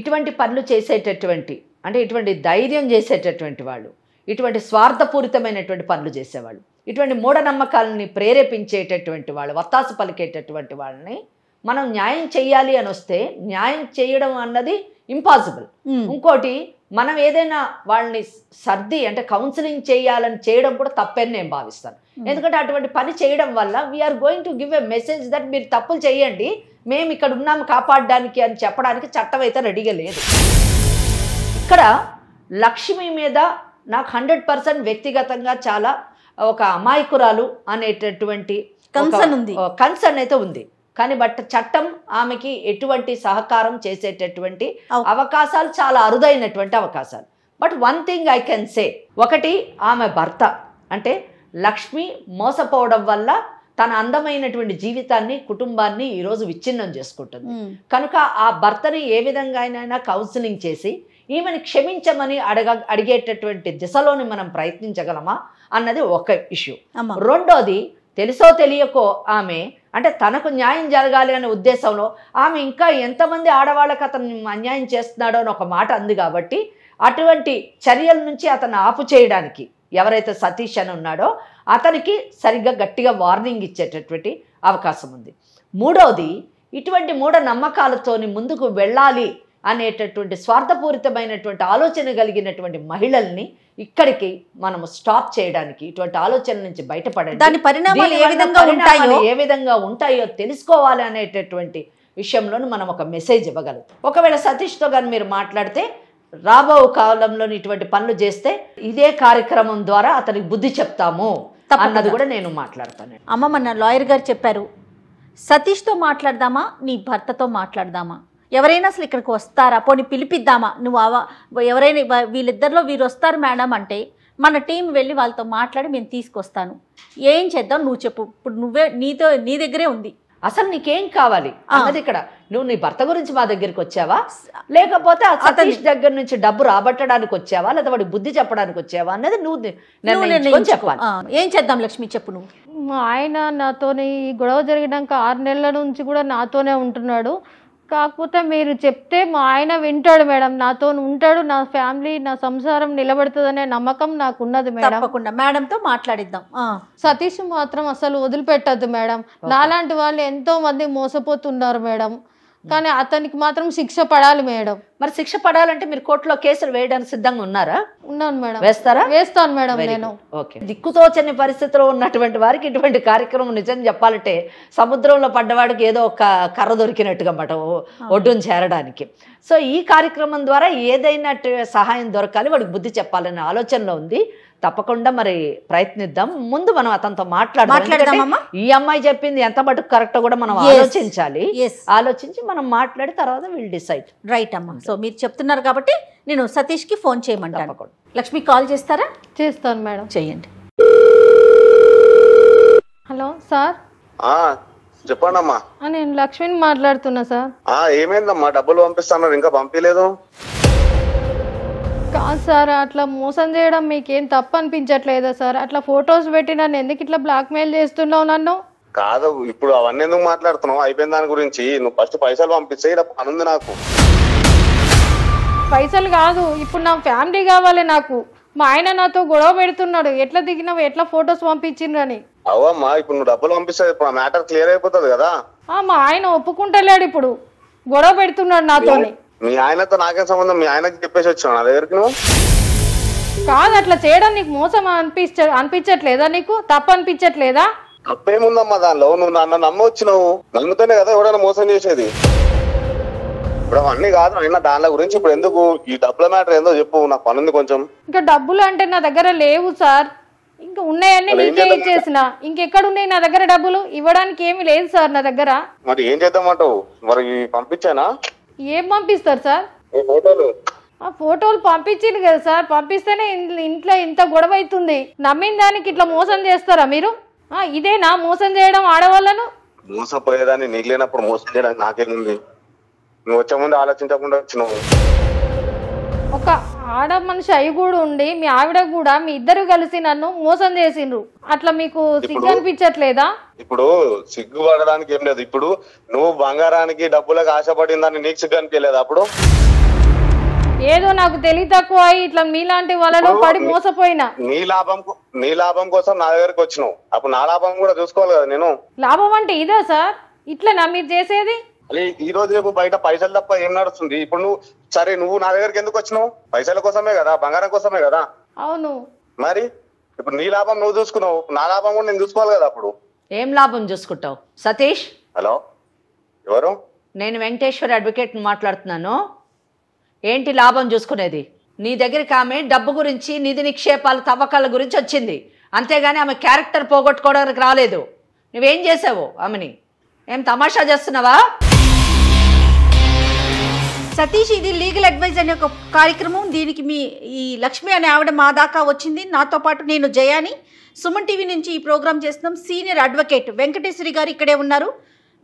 ఇటువంటి పనులు చేసేటటువంటి అంటే ఇటువంటి ధైర్యం చేసేటటువంటి వాళ్ళు ఇటువంటి స్వార్థపూరితమైనటువంటి పనులు చేసేవాళ్ళు ఇటువంటి మూఢనమ్మకాలని ప్రేరేపించేటటువంటి వాళ్ళు వత్తాసు పలికేటటువంటి వాళ్ళని మనం న్యాయం చేయాలి అని వస్తే న్యాయం చేయడం అన్నది ఇంపాసిబుల్ ఇంకోటి మనం ఏదైనా వాళ్ళని సర్ది అంటే కౌన్సిలింగ్ చేయాలని చేయడం కూడా తప్పని నేను భావిస్తాను ఎందుకంటే అటువంటి పని చేయడం వల్ల we are going to give a message that మీరు తప్పులు చేయండి మేము ఇక్కడ ఉన్నాము కాపాడడానికి అని చెప్పడానికి చట్టం అయితే రెడీగా లేదు ఇక్కడ లక్ష్మి మీద నాకు హండ్రెడ్ పర్సెంట్ వ్యక్తిగతంగా చాలా ఒక అమాయకురాలు అనేటటువంటి కన్సర్న్ ఉంది కన్సర్న్ అయితే ఉంది కానీ బట్ చట్టం ఆమెకి ఎటువంటి సహకారం చేసేటటువంటి అవకాశాలు చాలా అరుదైనటువంటి అవకాశాలు but one thing I can say ఒకటి ఆమె భర్త అంటే లక్ష్మి మోసపోవడం వల్ల తన అందమైనటువంటి జీవితాన్ని కుటుంబాన్ని ఈరోజు విచ్ఛిన్నం చేసుకుంటుంది కనుక ఆ భర్తని ఏ విధంగా అయినా కౌన్సిలింగ్ చేసి ఈమెను క్షమించమని అడగ అడిగేటటువంటి దిశలోని మనం ప్రయత్నించగలమా అన్నది ఒక ఇష్యూ రెండోది తెలుసో తెలియకో ఆమె అంటే తనకు న్యాయం జరగాలి అనే ఉద్దేశంలో ఆమె ఇంకా ఎంతమంది ఆడవాళ్ళకి అతను అన్యాయం చేస్తున్నాడో అని ఒక మాట అంది కాబట్టి అటువంటి చర్యల నుంచి అతను ఆపు చేయడానికి ఎవరైతే సతీష్ అని ఉన్నాడో అతనికి సరిగ్గా గట్టిగా వార్నింగ్ ఇచ్చేటటువంటి అవకాశం ఉంది మూడవది ఇటువంటి మూఢనమ్మకాలతోని ముందుకు వెళ్ళాలి అనేటటువంటి స్వార్థపూరితమైనటువంటి ఆలోచన కలిగినటువంటి మహిళల్ని ఇక్కడికి మనము స్టాప్ చేయడానికి ఇటువంటి ఆలోచన నుంచి బయటపడండి దాని పరిణామాలు ఏ విధంగా ఉంటాయో ఏ విధంగా ఉంటాయో తెలుసుకోవాలి అనేటటువంటి విషయంలోనూ మనం ఒక మెసేజ్ ఇవ్వగలం ఒకవేళ సతీష్తో కానీ మీరు మాట్లాడితే రాబో కాలంలో ఇటువంటి పనులు చేస్తే ఇదే కార్యక్రమం ద్వారా అతనికి బుద్ధి చెప్తాము అన్నది కూడా నేను మాట్లాడతాను అమ్మ మన లాయర్ గారు చెప్పారు సతీష్తో మాట్లాడదామా నీ భర్తతో మాట్లాడదామా ఎవరైనా అసలు ఇక్కడికి వస్తారా పోనీ పిలిపిద్దామా నువ్వు ఎవరైనా వీళ్ళిద్దరిలో వీరు వస్తారు మేడం అంటే మన టీం వెళ్ళి వాళ్ళతో మాట్లాడి మేము తీసుకొస్తాను ఏం చేద్దాం నువ్వు చెప్పు ఇప్పుడు నువ్వే నీతో నీ దగ్గరే ఉంది అసలు నీకేం కావాలి అది ఇక్కడ నువ్వు నీ భర్త గురించి మా దగ్గరికి వచ్చావా లేకపోతే సతీష్ దగ్గర నుంచి డబ్బు రాబట్టడానికి వచ్చావా లేదా వాడి బుద్ధి చెప్పడానికి వచ్చావా అన్నది నువ్వు చెప్పాలి ఏం చేద్దాం లక్ష్మి చెప్పు నువ్వు ఆయన నాతోని గొడవ జరిగినాక ఆరు నెలల నుంచి కూడా నాతోనే ఉంటున్నాడు కాకపోతే మీరు చెప్తే మా ఆయన వింటాడు మేడం నాతో ఉంటాడు నా ఫ్యామిలీ నా సంసారం నిలబడుతుందనే నమ్మకం నాకు ఉన్నది మేడం మేడంతో మాట్లాడిద్దాం సతీష్ మాత్రం అసలు వదిలిపెట్టద్దు మేడం నాలాంటి వాళ్ళు ఎంతో మంది మోసపోతున్నారు మేడం కానీ అతనికి మాత్రం శిక్ష పడాలి మేడం మరి శిక్ష పడాలంటే మీరు కోర్టులో కేసులు వేయడానికి సిద్ధంగా ఉన్నారా ఉన్నాను మేడం వేస్తారా వేస్తాను మేడం నేను ఓకే చెన్ని పరిస్థితిలో ఉన్నటువంటి వారికి ఇటువంటి కార్యక్రమం నిజం చెప్పాలంటే సముద్రంలో పడ్డవాడికి ఏదో ఒక కర్ర దొరికినట్టుగా మాట ఒడ్డును చేరడానికి సో ఈ కార్యక్రమం ద్వారా ఏదైనా సహాయం దొరకాలి వాడికి బుద్ధి చెప్పాలనే ఆలోచనలో ఉంది తప్పకుండా మరి ప్రయత్నిద్దాం ముందు మనం అతనితో మాట్లాడదాం ఈ అమ్మాయి చెప్పింది ఎంత మటుకు కరెక్ట్ కూడా మనం ఆలోచించాలి ఆలోచించి మనం మాట్లాడి తర్వాత విల్ డిసైడ్ రైట్ అమ్మా సో మీరు చెప్తున్నారు కాబట్టి నేను సతీష్కి ఫోన్ చేయమంటాను లక్ష్మి కాల్ చేస్తారా చేస్తాను మేడం చేయండి హలో సార్ అమ్మా నేను లక్ష్మిని మాట్లాడుతున్నా సార్ ఏమైందమ్మా డబ్బులు పంపిస్తాను ఇంకా పంపించలేదు కాదు సార్ అట్లా మోసం చేయడం మీకేం తప్పు అనిపించట్లేదా సార్ అట్లా ఫొటోస్ పెట్టి నన్ను ఎందుకు ఇట్లా బ్లాక్ మెయిల్ చేస్తున్నావు నన్ను కాదు ఇప్పుడు అవన్నీ ఎందుకు మాట్లాడుతున్నావు అయిపోయిన దాని గురించి నువ్వు ఫస్ట్ పైసలు పంపిస్తే ఇలా పనుంది నాకు పైసలు కాదు ఇప్పుడు నా ఫ్యామిలీ కావాలి నాకు మా ఆయన నాతో గొడవ పెడుతున్నాడు ఎట్లా దిగినావు ఎట్లా ఫొటోస్ పంపించిండ్రని అవమ్మా ఇప్పుడు నువ్వు డబ్బులు పంపిస్తే ఇప్పుడు మ్యాటర్ క్లియర్ అయిపోతుంది కదా ఆ, మా ఆయన ఒప్పుకుంటలేడు ఇప్పుడు గొడవ పెడుతున్నాడు నాతోని మీ ఆయనతో నాకేం సంబంధం మీ ఆయనకి చెప్పేసి వచ్చావు నా దగ్గరికి నువ్వు కాదు అట్లా చేయడం నీకు మోసం అనిపించ అనిపించట్లేదా నీకు తప్పు అనిపించట్లేదా తప్పేముందమ్మా దానిలో నువ్వు నన్ను నమ్మొచ్చినావు నమ్ముతూనే కదా ఎవడైనా మోసం చేసేది ఇప్పుడు అవన్నీ కాదు అయినా దాని గురించి ఇప్పుడు ఎందుకు ఈ డబ్బుల మ్యాటర్ ఏందో చెప్పు నా పని ఉంది కొంచెం ఇంకా డబ్బులు అంటే నా దగ్గర లేవు సార్ ఇంకా ఉన్నాయన్నీ నీకే ఇచ్చేసిన ఇంకెక్కడ ఉన్నాయి నా దగ్గర డబ్బులు ఇవ్వడానికి ఏమి లేదు సార్ నా దగ్గర మరి ఏం చేద్దామంటావు మరి పంపించానా ఏం పంపిస్తారు సార్ ఆ ఫోటోలు పంపించింది కదా సార్ పంపిస్తేనే ఇంట్లో ఇంత గొడవ అవుతుంది నమ్మిన దానికి ఇట్లా మోసం చేస్తారా మీరు ఇదేనా మోసం చేయడం ఆడవాళ్ళను మోసపోయేదాన్ని నీకు లేనప్పుడు మోసం చేయడానికి నాకేముంది నువ్వు వచ్చే ముందు ఆలోచించకుండా వచ్చినావు ఆడ మనిషి అయి కూడా ఉండి మీ ఆవిడ కూడా మీ ఇద్దరు కలిసి నన్ను మోసం చేసిండ్రు అట్లా మీకు సిగ్గు అనిపించట్లేదా ఇప్పుడు సిగ్గు పడడానికి ఏం లేదు ఇప్పుడు నువ్వు బంగారానికి డబ్బులకు ఆశపడిందని నీకు సిగ్గు అనిపించలేదు అప్పుడు ఏదో నాకు తెలివి తక్కువ అయి ఇట్లా మీలాంటి వాళ్ళలో పడి మోసపోయినా నీ లాభం నీ లాభం కోసం నా దగ్గరకు వచ్చినావు అప్పుడు నా లాభం కూడా చూసుకోవాలి కదా నేను లాభం అంటే ఇదే సార్ ఇట్లా నా మీరు చేసేది అదే ఈ రోజు రేపు బయట పైసలు తప్ప ఏం నడుస్తుంది ఇప్పుడు నువ్వు సరే నువ్వు నా దగ్గరికి ఎందుకు వచ్చినావు పైసల కోసమే కదా బంగారం కోసమే కదా అవును మరి ఇప్పుడు నీ లాభం నువ్వు చూసుకున్నావు నా లాభం కూడా నేను చూసుకోవాలి కదా అప్పుడు ఏం లాభం చూసుకుంటావు సతీష్ హలో ఎవరు నేను వెంకటేశ్వర్ అడ్వకేట్ మాట్లాడుతున్నాను ఏంటి లాభం చూసుకునేది నీ దగ్గరికి ఆమె డబ్బు గురించి నిధి నిక్షేపాలు తవ్వకాల గురించి వచ్చింది అంతేగాని ఆమె క్యారెక్టర్ పోగొట్టుకోవడానికి రాలేదు నువ్వేం చేసావు ఆమెని ఏం తమాషా చేస్తున్నావా సతీష్ ఇది లీగల్ అడ్వైజ్ అనే ఒక కార్యక్రమం దీనికి మీ ఈ లక్ష్మి అనే ఆవిడ మా దాకా వచ్చింది నాతో పాటు నేను జయాని సుమన్ టీవీ నుంచి ఈ ప్రోగ్రామ్ చేస్తున్నాం సీనియర్ అడ్వకేట్ వెంకటేశ్వరి గారు ఇక్కడే ఉన్నారు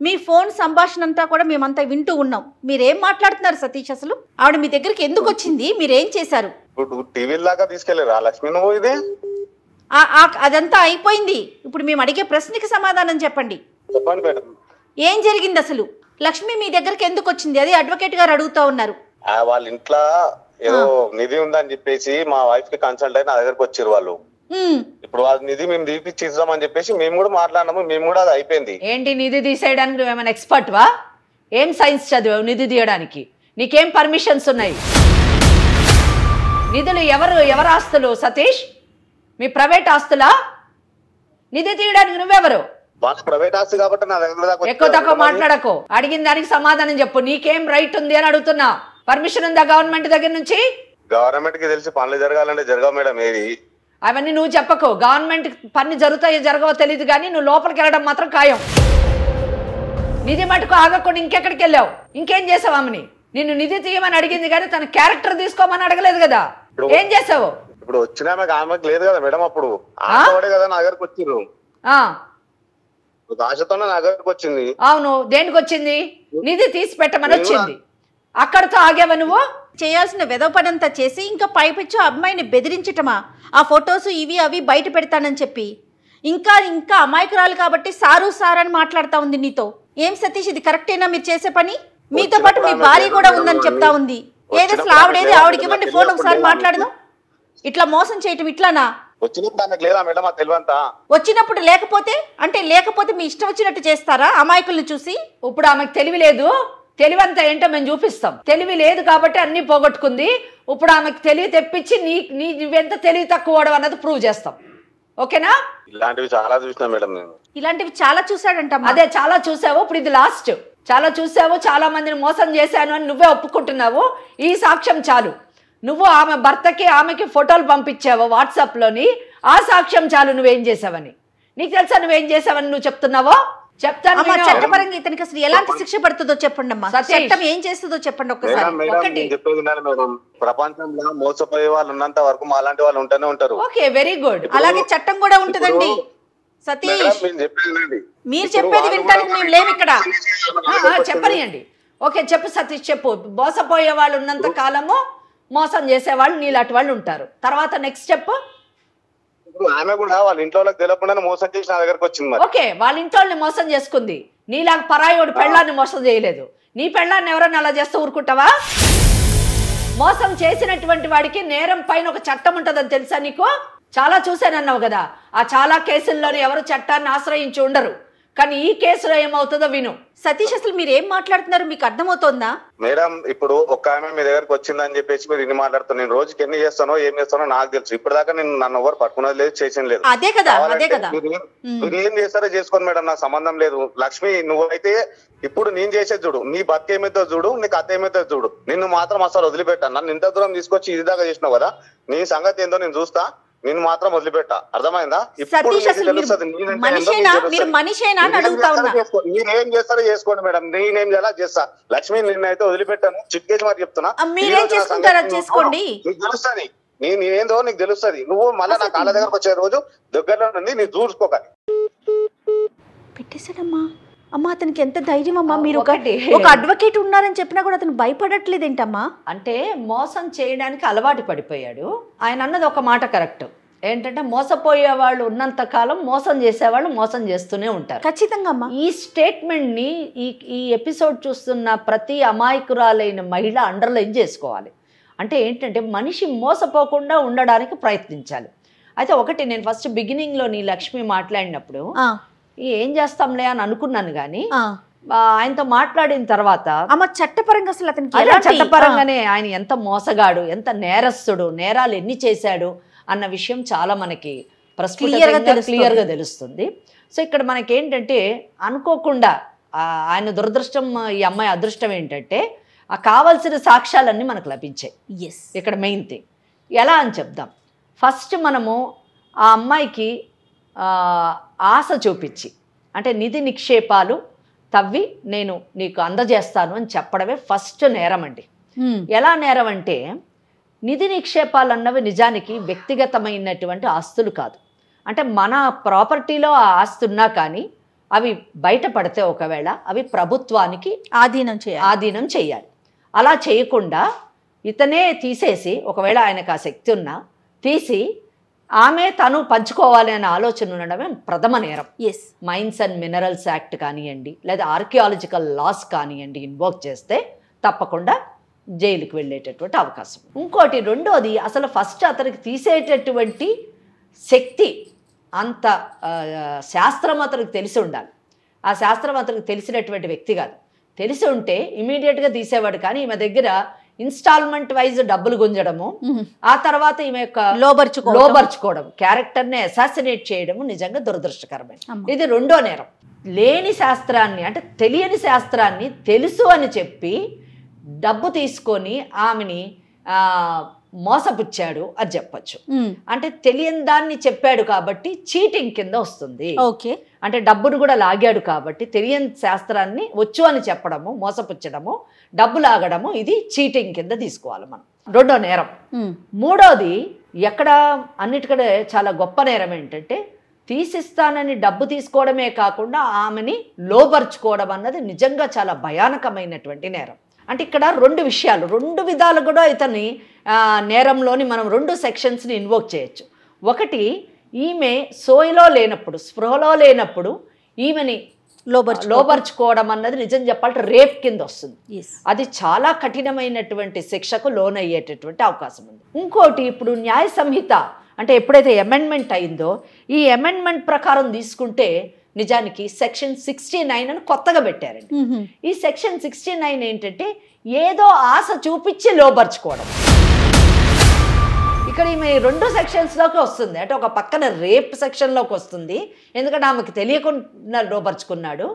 మీ ఫోన్ సంభాషణ అంతా కూడా మేమంతా వింటూ ఉన్నాం మీరేం మాట్లాడుతున్నారు సతీష్ అసలు ఆవిడ మీ దగ్గరికి ఎందుకు వచ్చింది మీరేం చేశారు అదంతా అయిపోయింది ఇప్పుడు మేము అడిగే ప్రశ్నకి సమాధానం చెప్పండి చెప్పండి మేడం ఏం జరిగింది అసలు లక్ష్మి మీ దగ్గరికి ఎందుకు వచ్చింది అది అడ్వకేట్ గారు అడుగుతా ఉన్నారు వాళ్ళ ఇంట్లో ఏదో నిధి ఉందని చెప్పేసి మా వైఫ్ కి కన్సల్ట్ అయి నా దగ్గరకు వచ్చారు వాళ్ళు ఇప్పుడు వాళ్ళ నిధి మేము తీపిచ్చి ఇద్దామని చెప్పేసి మేము కూడా మాట్లాడినాము మేము కూడా అది అయిపోయింది ఏంటి నిధి తీసేయడానికి ఏమైనా ఎక్స్పర్ట్ వా ఏం సైన్స్ చదివావు నిధి తీయడానికి నీకేం పర్మిషన్స్ ఉన్నాయి నిధులు ఎవరు ఎవరు ఆస్తులు సతీష్ మీ ప్రైవేట్ ఆస్తులా నిధి తీయడానికి నువ్వెవరు వాళ్ళ ప్రైవేట్ ఆస్తి కాబట్టి నా దగ్గర ఎక్కువ తక్కువ మాట్లాడకు అడిగిన దానికి సమాధానం చెప్పు నీకేం రైట్ ఉంది అని అడుగుతున్నా పర్మిషన్ ఉందా గవర్నమెంట్ దగ్గర నుంచి గవర్నమెంట్ కి తెలిసి పనులు జరగాలంటే జరగవు మేడం ఏది అవన్నీ నువ్వు చెప్పకు గవర్నమెంట్ పని జరుగుతాయో జరగవో తెలియదు కానీ నువ్వు లోపలికి వెళ్ళడం మాత్రం ఖాయం నిధి మటుకు ఆగకుండా ఇంకెక్కడికి వెళ్ళావు ఇంకేం చేసావు ఆమెని నిన్ను నిధి తీయమని అడిగింది కానీ తన క్యారెక్టర్ తీసుకోమని అడగలేదు కదా ఏం చేసావు ఇప్పుడు వచ్చిన ఆమెకు లేదు కదా మేడం అప్పుడు ఆమె కదా నా దగ్గరకు వచ్చిర్రు వచ్చింది అవును దేనికి వచ్చింది నిధి తీసి పెట్టమని వచ్చింది అక్కడతో ఆగావా నువ్వు చేయాల్సిన వెదవపనంతా చేసి ఇంకా పైపిచ్చు అమ్మాయిని బెదిరించటమా ఆ ఫొటోస్ ఇవి అవి బయట పెడతానని చెప్పి ఇంకా ఇంకా అమాయకురాలు కాబట్టి సారు సార్ అని మాట్లాడతా ఉంది నీతో ఏం సతీష్ ఇది కరెక్టేనా మీరు చేసే పని మీతో పాటు మీ భార్య కూడా ఉందని చెప్తా ఉంది ఏదో అసలు ఆవిడేది ఆవిడకి ఇవ్వండి ఫోన్ ఒకసారి మాట్లాడదాం ఇట్లా మోసం చేయటం ఇట్లానా వచ్చినప్పుడు లేకపోతే అంటే లేకపోతే మీ ఇష్టం వచ్చినట్టు చేస్తారా అమాయకుల్ని చూసి ఇప్పుడు ఆమెకు తెలివి లేదు తెలివి అంతా ఏంటో మేము చూపిస్తాం తెలివి లేదు కాబట్టి అన్నీ పోగొట్టుకుంది ఇప్పుడు ఆమెకు తెలివి తెప్పించి నీ నీ నువ్వెంత తెలివి తక్కువ అన్నది ప్రూవ్ చేస్తాం ఓకేనా ఇలాంటివి చాలా చూసినా మేడం ఇలాంటివి చాలా చూసాడంట అదే చాలా చూసావు ఇప్పుడు ఇది లాస్ట్ చాలా చూసావు చాలా మందిని మోసం చేశాను అని నువ్వే ఒప్పుకుంటున్నావు ఈ సాక్ష్యం చాలు నువ్వు ఆమె భర్తకి ఆమెకి ఫోటోలు పంపించావు వాట్సాప్లోని ఆ సాక్ష్యం చాలు నువ్వేం చేసావని నీకు తెలుసా నువ్వేం చేసావని నువ్వు చెప్తున్నావో చెప్తాను చట్టపరంగా ఇతనికి అసలు ఎలాంటి శిక్ష పడుతుందో చెప్పండి అమ్మా చట్టం ఏం చేస్తుందో చెప్పండి ఒకసారి ప్రపంచంలో మోసపోయే వాళ్ళు ఉన్నంత వరకు మా అలాంటి వాళ్ళు ఉంటూనే ఉంటారు ఓకే వెరీ గుడ్ అలాగే చట్టం కూడా ఉంటుందండి సతీష్ మీరు చెప్పేది వింటానికి మేము లేము ఇక్కడ చెప్పనియండి ఓకే చెప్పు సతీష్ చెప్పు మోసపోయే వాళ్ళు ఉన్నంత కాలము మోసం చేసేవాళ్ళు నీలాంటి వాళ్ళు ఉంటారు తర్వాత నెక్స్ట్ స్టెప్ ఆమె కూడా వాళ్ళ ఇంట్లో తెలియకుండా మోసం చేసి నా దగ్గరకు వచ్చింది ఓకే వాళ్ళ ఇంట్లో మోసం చేసుకుంది నీలాగ పరాయి పెళ్ళాన్ని మోసం చేయలేదు నీ పెళ్ళాన్ని ఎవరన్నా అలా చేస్తూ ఊరుకుంటావా మోసం చేసినటువంటి వాడికి నేరం పైన ఒక చట్టం ఉంటుందని తెలుసా నీకు చాలా చూసానన్నావు కదా ఆ చాలా కేసుల్లోనే ఎవరు చట్టాన్ని ఆశ్రయించి ఉండరు కానీ ఈ కేసులో ఏమవుతుందో విను సతీష్ అసలు మీరు ఏం మాట్లాడుతున్నారు మీకు అర్థమవుతుందా మేడం ఇప్పుడు ఒక ఆమె మీ దగ్గరకు వచ్చిందని చెప్పేసి మీరు ఇన్ని మాట్లాడుతున్నా నేను రోజుకి ఎన్ని చేస్తానో ఏం చేస్తానో నాకు తెలుసు ఇప్పుడు దాకా నేను నన్ను ఎవరు పట్టుకున్నది లేదు చేసిన లేదు అదే కదా అదే కదా మీరు ఏం చేస్తారో చేసుకోండి మేడం నాకు సంబంధం లేదు లక్ష్మి నువ్వైతే ఇప్పుడు నేను చేసేది చూడు నీ బతుకు ఏమైతే చూడు నీకు అత్త ఏమైతే చూడు నిన్ను మాత్రం అసలు వదిలిపెట్టాను నన్ను ఇంత దూరం తీసుకొచ్చి ఇది దాకా చేసినావు కదా నీ సంగతి ఏందో నేను చూస్తా నేను మాత్రం వదిలిపెట్టా అర్థమైందా మీరేం చేస్తారో చేసుకోండి మేడం నేనేం చేయాలా చేస్తా లక్ష్మి నిన్నైతే వదిలిపెట్టాను చిక్కేసి మరి చెప్తున్నా మీకు తెలుస్తుంది నేను నేనేందో నీకు తెలుస్తుంది నువ్వు మళ్ళీ నా కాళ్ళ దగ్గరకు వచ్చే రోజు దగ్గరలో నుండి నీ చూసుకోకని పెట్టేశాడమ్మా అమ్మ అతనికి ఎంత ధైర్యం అమ్మా మీరు ఒకటి ఒక అడ్వకేట్ ఉన్నారని చెప్పినా కూడా అతను భయపడట్లేదు ఏంటమ్మా అంటే మోసం చేయడానికి అలవాటు పడిపోయాడు ఆయన అన్నది ఒక మాట కరెక్ట్ ఏంటంటే మోసపోయే వాళ్ళు ఉన్నంత కాలం మోసం చేసేవాళ్ళు మోసం చేస్తూనే ఉంటారు ఖచ్చితంగా అమ్మా ఈ స్టేట్మెంట్ని ఈ ఈ ఎపిసోడ్ చూస్తున్న ప్రతి అమాయకురాలైన మహిళ అండర్లైన్ చేసుకోవాలి అంటే ఏంటంటే మనిషి మోసపోకుండా ఉండడానికి ప్రయత్నించాలి అయితే ఒకటి నేను ఫస్ట్ లో నీ లక్ష్మి మాట్లాడినప్పుడు ఏం చేస్తాంలే అని అనుకున్నాను కానీ ఆయనతో మాట్లాడిన తర్వాత అమ్మ చట్టపరంగా అసలు అతనికి చట్టపరంగానే ఆయన ఎంత మోసగాడు ఎంత నేరస్తుడు నేరాలు ఎన్ని చేశాడు అన్న విషయం చాలా మనకి క్లియర్ గా తెలుస్తుంది సో ఇక్కడ మనకి ఏంటంటే అనుకోకుండా ఆయన దురదృష్టం ఈ అమ్మాయి అదృష్టం ఏంటంటే ఆ కావాల్సిన సాక్ష్యాలన్నీ మనకు లభించాయి ఇక్కడ మెయిన్ థింగ్ ఎలా అని చెప్దాం ఫస్ట్ మనము ఆ అమ్మాయికి ఆశ చూపించి అంటే నిధి నిక్షేపాలు తవ్వి నేను నీకు అందజేస్తాను అని చెప్పడమే ఫస్ట్ నేరం అండి ఎలా నేరం అంటే నిధి నిక్షేపాలు అన్నవి నిజానికి వ్యక్తిగతమైనటువంటి ఆస్తులు కాదు అంటే మన ప్రాపర్టీలో ఆ ఆస్తి ఉన్నా కానీ అవి బయటపడితే ఒకవేళ అవి ప్రభుత్వానికి ఆధీనం చేయాలి ఆధీనం చేయాలి అలా చేయకుండా ఇతనే తీసేసి ఒకవేళ ఆయనకు ఆ శక్తి ఉన్నా తీసి ఆమె తను పంచుకోవాలి అనే ఆలోచన ఉండడమే ప్రథమ నేరం ఎస్ మైన్స్ అండ్ మినరల్స్ యాక్ట్ కానివ్వండి లేదా ఆర్కియాలజికల్ లాస్ కానివ్వండి ఇన్వోక్ చేస్తే తప్పకుండా జైలుకి వెళ్ళేటటువంటి అవకాశం ఇంకోటి రెండోది అసలు ఫస్ట్ అతనికి తీసేటటువంటి శక్తి అంత శాస్త్రం అతనికి తెలిసి ఉండాలి ఆ శాస్త్రం అతనికి తెలిసినటువంటి వ్యక్తి కాదు తెలిసి ఉంటే ఇమీడియట్గా తీసేవాడు కానీ ఈమె దగ్గర ఇన్స్టాల్మెంట్ వైజ్ డబ్బులు గుంజడము ఆ తర్వాత ఈమె యొక్క లోబర్చుకో లోబర్చుకోవడం క్యారెక్టర్ని అసాసినేట్ చేయడము నిజంగా దురదృష్టకరమైన ఇది రెండో నేరం లేని శాస్త్రాన్ని అంటే తెలియని శాస్త్రాన్ని తెలుసు అని చెప్పి డబ్బు తీసుకొని ఆమెని మోసపుచ్చాడు అని చెప్పచ్చు అంటే తెలియని దాన్ని చెప్పాడు కాబట్టి చీటింగ్ కింద వస్తుంది ఓకే అంటే డబ్బును కూడా లాగాడు కాబట్టి తెలియని శాస్త్రాన్ని వచ్చు అని చెప్పడము మోసపుచ్చడము డబ్బు లాగడము ఇది చీటింగ్ కింద తీసుకోవాలి మనం రెండో నేరం మూడోది ఎక్కడ అన్నిటికడే చాలా గొప్ప నేరం ఏంటంటే తీసిస్తానని డబ్బు తీసుకోవడమే కాకుండా ఆమెని లోపరుచుకోవడం అన్నది నిజంగా చాలా భయానకమైనటువంటి నేరం అంటే ఇక్కడ రెండు విషయాలు రెండు విధాలు కూడా ఇతని నేరంలోని మనం రెండు సెక్షన్స్ని ఇన్వోక్ చేయొచ్చు ఒకటి ఈమె సోయిలో లేనప్పుడు స్పృహలో లేనప్పుడు ఈమెని లోపరుచుకోవడం అన్నది నిజం చెప్పాలంటే రేప్ కింద వస్తుంది అది చాలా కఠినమైనటువంటి శిక్షకు లోనయ్యేటటువంటి అవకాశం ఉంది ఇంకోటి ఇప్పుడు న్యాయ సంహిత అంటే ఎప్పుడైతే అమెండ్మెంట్ అయిందో ఈ అమెండ్మెంట్ ప్రకారం తీసుకుంటే నిజానికి సెక్షన్ సిక్స్టీ నైన్ అని కొత్తగా పెట్టారండి ఈ సెక్షన్ సిక్స్టీ నైన్ ఏంటంటే ఏదో ఆశ చూపించి లోపరుచుకోవడం ఇక్కడ ఈమె రెండు సెక్షన్స్లోకి వస్తుంది అంటే ఒక పక్కన రేప్ సెక్షన్లోకి వస్తుంది ఎందుకంటే ఆమెకు తెలియకుండా లోపరుచుకున్నాడు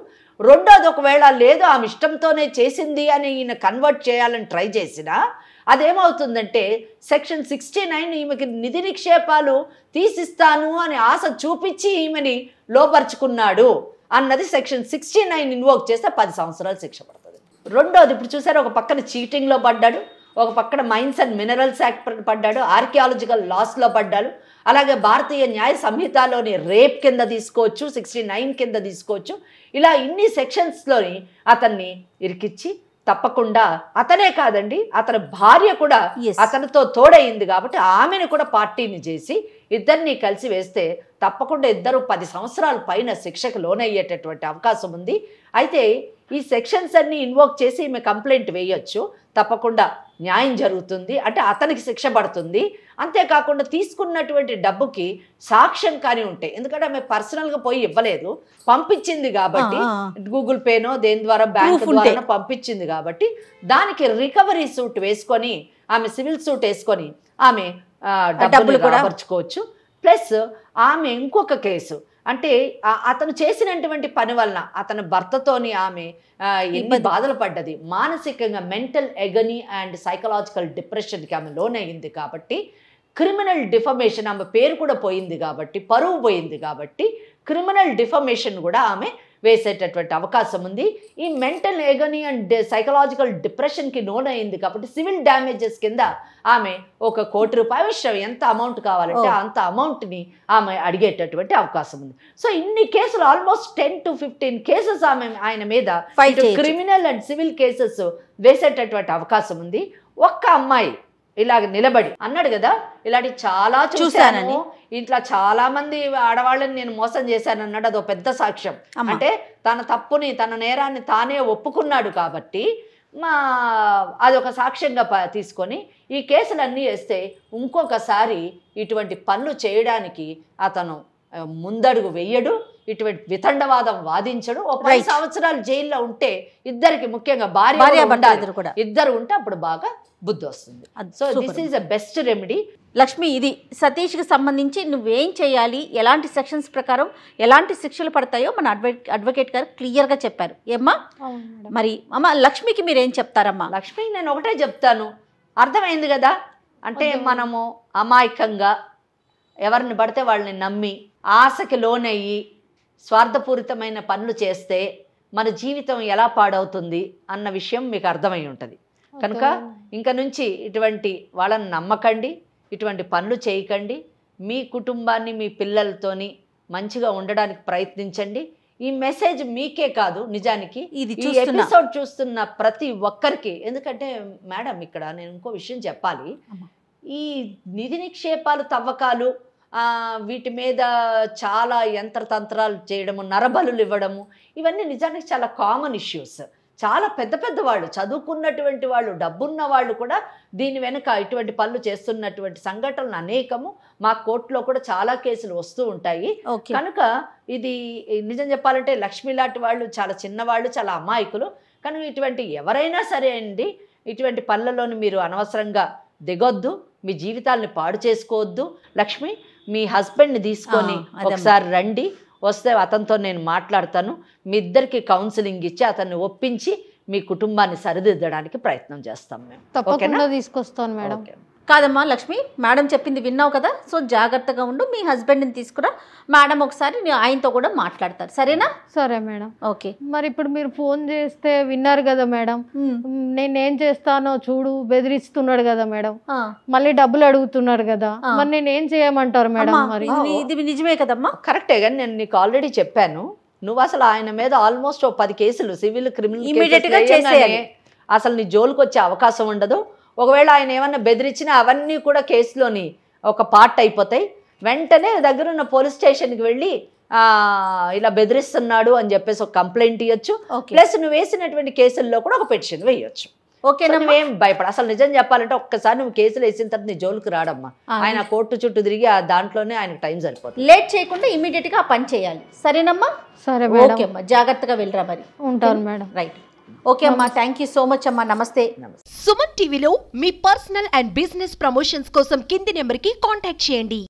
రెండోది ఒకవేళ లేదు ఆమె ఇష్టంతోనే చేసింది అని ఈయన కన్వర్ట్ చేయాలని ట్రై చేసినా అదేమవుతుందంటే సెక్షన్ సిక్స్టీ నైన్ ఈమెకి నిధి నిక్షేపాలు తీసిస్తాను అని ఆశ చూపించి ఈమెని లోపరుచుకున్నాడు అన్నది సెక్షన్ సిక్స్టీ నైన్ ఇన్వోక్ చేస్తే పది సంవత్సరాలు శిక్ష పడుతుంది రెండోది ఇప్పుడు చూసారు ఒక పక్కన చీటింగ్లో పడ్డాడు ఒక పక్కన మైన్స్ అండ్ మినరల్స్ యాక్ట్ పడ్డాడు ఆర్కియాలజికల్ లాస్లో పడ్డాడు అలాగే భారతీయ న్యాయ సంహితలోని రేప్ కింద తీసుకోవచ్చు సిక్స్టీ నైన్ కింద తీసుకోవచ్చు ఇలా ఇన్ని సెక్షన్స్లోని అతన్ని ఇరికిచ్చి తప్పకుండా అతనే కాదండి అతని భార్య కూడా అతనితో తోడయింది కాబట్టి ఆమెను కూడా పార్టీని చేసి ఇద్దరిని కలిసి వేస్తే తప్పకుండా ఇద్దరు పది సంవత్సరాల పైన శిక్షకు లోనయ్యేటటువంటి అవకాశం ఉంది అయితే ఈ సెక్షన్స్ అన్ని ఇన్వోక్ చేసి ఈమె కంప్లైంట్ వేయొచ్చు తప్పకుండా న్యాయం జరుగుతుంది అంటే అతనికి శిక్ష పడుతుంది అంతేకాకుండా తీసుకున్నటువంటి డబ్బుకి సాక్ష్యం కానీ ఉంటాయి ఎందుకంటే ఆమె పర్సనల్గా పోయి ఇవ్వలేదు పంపించింది కాబట్టి గూగుల్ పేనో దేని ద్వారా బ్యాంక్ ద్వారా పంపించింది కాబట్టి దానికి రికవరీ సూట్ వేసుకొని ఆమె సివిల్ సూట్ వేసుకొని ఆమె డబ్బులు కూడా పరుచుకోవచ్చు ప్లస్ ఆమె ఇంకొక కేసు అంటే అతను చేసినటువంటి పని వలన అతని భర్తతోని ఆమె ఎన్ని బాధలు పడ్డది మానసికంగా మెంటల్ ఎగనీ అండ్ సైకలాజికల్ డిప్రెషన్కి ఆమె లోనైంది కాబట్టి క్రిమినల్ డిఫమేషన్ ఆమె పేరు కూడా పోయింది కాబట్టి పరువు పోయింది కాబట్టి క్రిమినల్ డిఫమేషన్ కూడా ఆమె వేసేటటువంటి అవకాశం ఉంది ఈ మెంటల్ ఎగనీ అండ్ సైకలాజికల్ డిప్రెషన్కి లోనైంది కాబట్టి సివిల్ డ్యామేజెస్ కింద ఆమె ఒక కోటి రూపాయలు విషయం ఎంత అమౌంట్ కావాలంటే అంత అమౌంట్ని ఆమె అడిగేటటువంటి అవకాశం ఉంది సో ఇన్ని కేసులు almost ten to fifteen cases ఆమె ఆయన మీద క్రిమినల్ అండ్ సివిల్ కేసెస్ వేసేటటువంటి అవకాశం ఉంది ఒక్క అమ్మాయి ఇలాగ నిలబడి అన్నాడు కదా ఇలాంటి చాలా చూశాను ఇట్లా చాలా మంది ఆడవాళ్ళని నేను మోసం చేశాను అన్నాడు అదో పెద్ద సాక్ష్యం అంటే తన తప్పుని తన నేరాన్ని తానే ఒప్పుకున్నాడు కాబట్టి మా అదొక సాక్ష్యంగా తీసుకొని ఈ కేసులన్నీ వేస్తే ఇంకొకసారి ఇటువంటి పనులు చేయడానికి అతను ముందడుగు వెయ్యడు ఇటువంటి వితండవాదం వాదించడు ఒక పది సంవత్సరాలు జైల్లో ఉంటే ఇద్దరికి ముఖ్యంగా భార్య భార్య ఇద్దరు ఉంటే అప్పుడు బాగా బుద్ధి వస్తుంది so this is the best remedy Lakshmi ఇది సతీష్కి సంబంధించి నువ్వేం చేయాలి ఎలాంటి సెక్షన్స్ ప్రకారం ఎలాంటి శిక్షలు పడతాయో మన అడ్వకేట్ అడ్వకేట్ గారు క్లియర్గా చెప్పారు ఏమ్మా మరి అమ్మ లక్ష్మికి మీరేం చెప్తారమ్మా లక్ష్మి నేను ఒకటే చెప్తాను అర్థమైంది కదా అంటే మనము అమాయకంగా ఎవరిని పడితే వాళ్ళని నమ్మి ఆశకి లోనయ్యి స్వార్థపూరితమైన పనులు చేస్తే మన జీవితం ఎలా పాడవుతుంది అన్న విషయం మీకు అర్థమై ఉంటుంది కనుక ఇంక నుంచి ఇటువంటి వాళ్ళని నమ్మకండి ఇటువంటి పనులు చేయకండి మీ కుటుంబాన్ని మీ పిల్లలతోని మంచిగా ఉండడానికి ప్రయత్నించండి ఈ మెసేజ్ మీకే కాదు నిజానికి ఇది ఈ ఎపిసోడ్ చూస్తున్న ప్రతి ఒక్కరికి ఎందుకంటే మేడం ఇక్కడ నేను ఇంకో విషయం చెప్పాలి ఈ నిధి నిక్షేపాలు తవ్వకాలు వీటి మీద చాలా యంత్రతంత్రాలు చేయడము నరబలు ఇవ్వడము ఇవన్నీ నిజానికి చాలా కామన్ ఇష్యూస్ చాలా పెద్ద పెద్ద వాళ్ళు చదువుకున్నటువంటి వాళ్ళు డబ్బున్న వాళ్ళు కూడా దీని వెనుక ఇటువంటి పనులు చేస్తున్నటువంటి సంఘటనలు అనేకము మా కోర్టులో కూడా చాలా కేసులు వస్తూ ఉంటాయి కనుక ఇది నిజం చెప్పాలంటే లక్ష్మి లాంటి వాళ్ళు చాలా చిన్నవాళ్ళు చాలా అమాయకులు కనుక ఇటువంటి ఎవరైనా సరే అండి ఇటువంటి పనులలోని మీరు అనవసరంగా దిగొద్దు మీ జీవితాలని పాడు చేసుకోవద్దు లక్ష్మి మీ హస్బెండ్ని తీసుకొని ఒకసారి రండి వస్తే అతనితో నేను మాట్లాడతాను మీ ఇద్దరికి కౌన్సిలింగ్ ఇచ్చి అతన్ని ఒప్పించి మీ కుటుంబాన్ని సరిదిద్దడానికి ప్రయత్నం చేస్తాం మేము తప్పకుండా తీసుకొస్తాను మేడం కాదమ్మా లక్ష్మి మేడం చెప్పింది విన్నావు కదా సో జాగ్రత్తగా ఉండు మీ హస్బెండ్ని తీసుకురా మేడం ఒకసారి ఆయనతో కూడా మాట్లాడతారు సరేనా సరే మేడం ఓకే మరి ఇప్పుడు మీరు ఫోన్ చేస్తే విన్నారు కదా మేడం నేనేం చేస్తానో చూడు బెదిరిస్తున్నాడు కదా మేడం మళ్ళీ డబ్బులు అడుగుతున్నాడు కదా మరి నేనేం చేయమంటారు మేడం మరి ఇది నిజమే కదమ్మా కరెక్టే కానీ నేను నీకు ఆల్రెడీ చెప్పాను నువ్వు అసలు ఆయన మీద ఆల్మోస్ట్ ఓ పది కేసులు సివిల్ క్రిమినల్ ఇమీడియట్ గా అసలు నీ జోలుకు వచ్చే అవకాశం ఉండదు ఒకవేళ ఆయన ఏమన్నా బెదిరించినా అవన్నీ కూడా కేసులోని ఒక పార్ట్ అయిపోతాయి వెంటనే దగ్గరున్న పోలీస్ స్టేషన్కి వెళ్ళి ఇలా బెదిరిస్తున్నాడు అని చెప్పేసి ఒక కంప్లైంట్ ఇవ్వచ్చు ప్లస్ నువ్వు వేసినటువంటి కేసుల్లో కూడా ఒక పెటిషన్ వేయొచ్చు ఓకే ఏం భయపడ అసలు నిజం చెప్పాలంటే ఒక్కసారి నువ్వు కేసులు వేసిన తర్వాత నీ జోలుకు రాడమ్మా ఆయన కోర్టు చుట్టూ తిరిగి ఆ దాంట్లోనే ఆయన టైం సరిపోతుంది లేట్ చేయకుండా ఇమీడియట్ గా ఆ పని చేయాలి సరేనమ్మా సరే ఓకే అమ్మా జాగ్రత్తగా వెళ్ళరా మరి ఉంటాను మేడం రైట్ ఓకే అమ్మా థ్యాంక్ యూ సో మచ్ అమ్మా నమస్తే సుమన్ టీవీలో మీ పర్సనల్ అండ్ బిజినెస్ ప్రమోషన్స్ కోసం కింది నెంబర్కి కాంటాక్ట్ చేయండి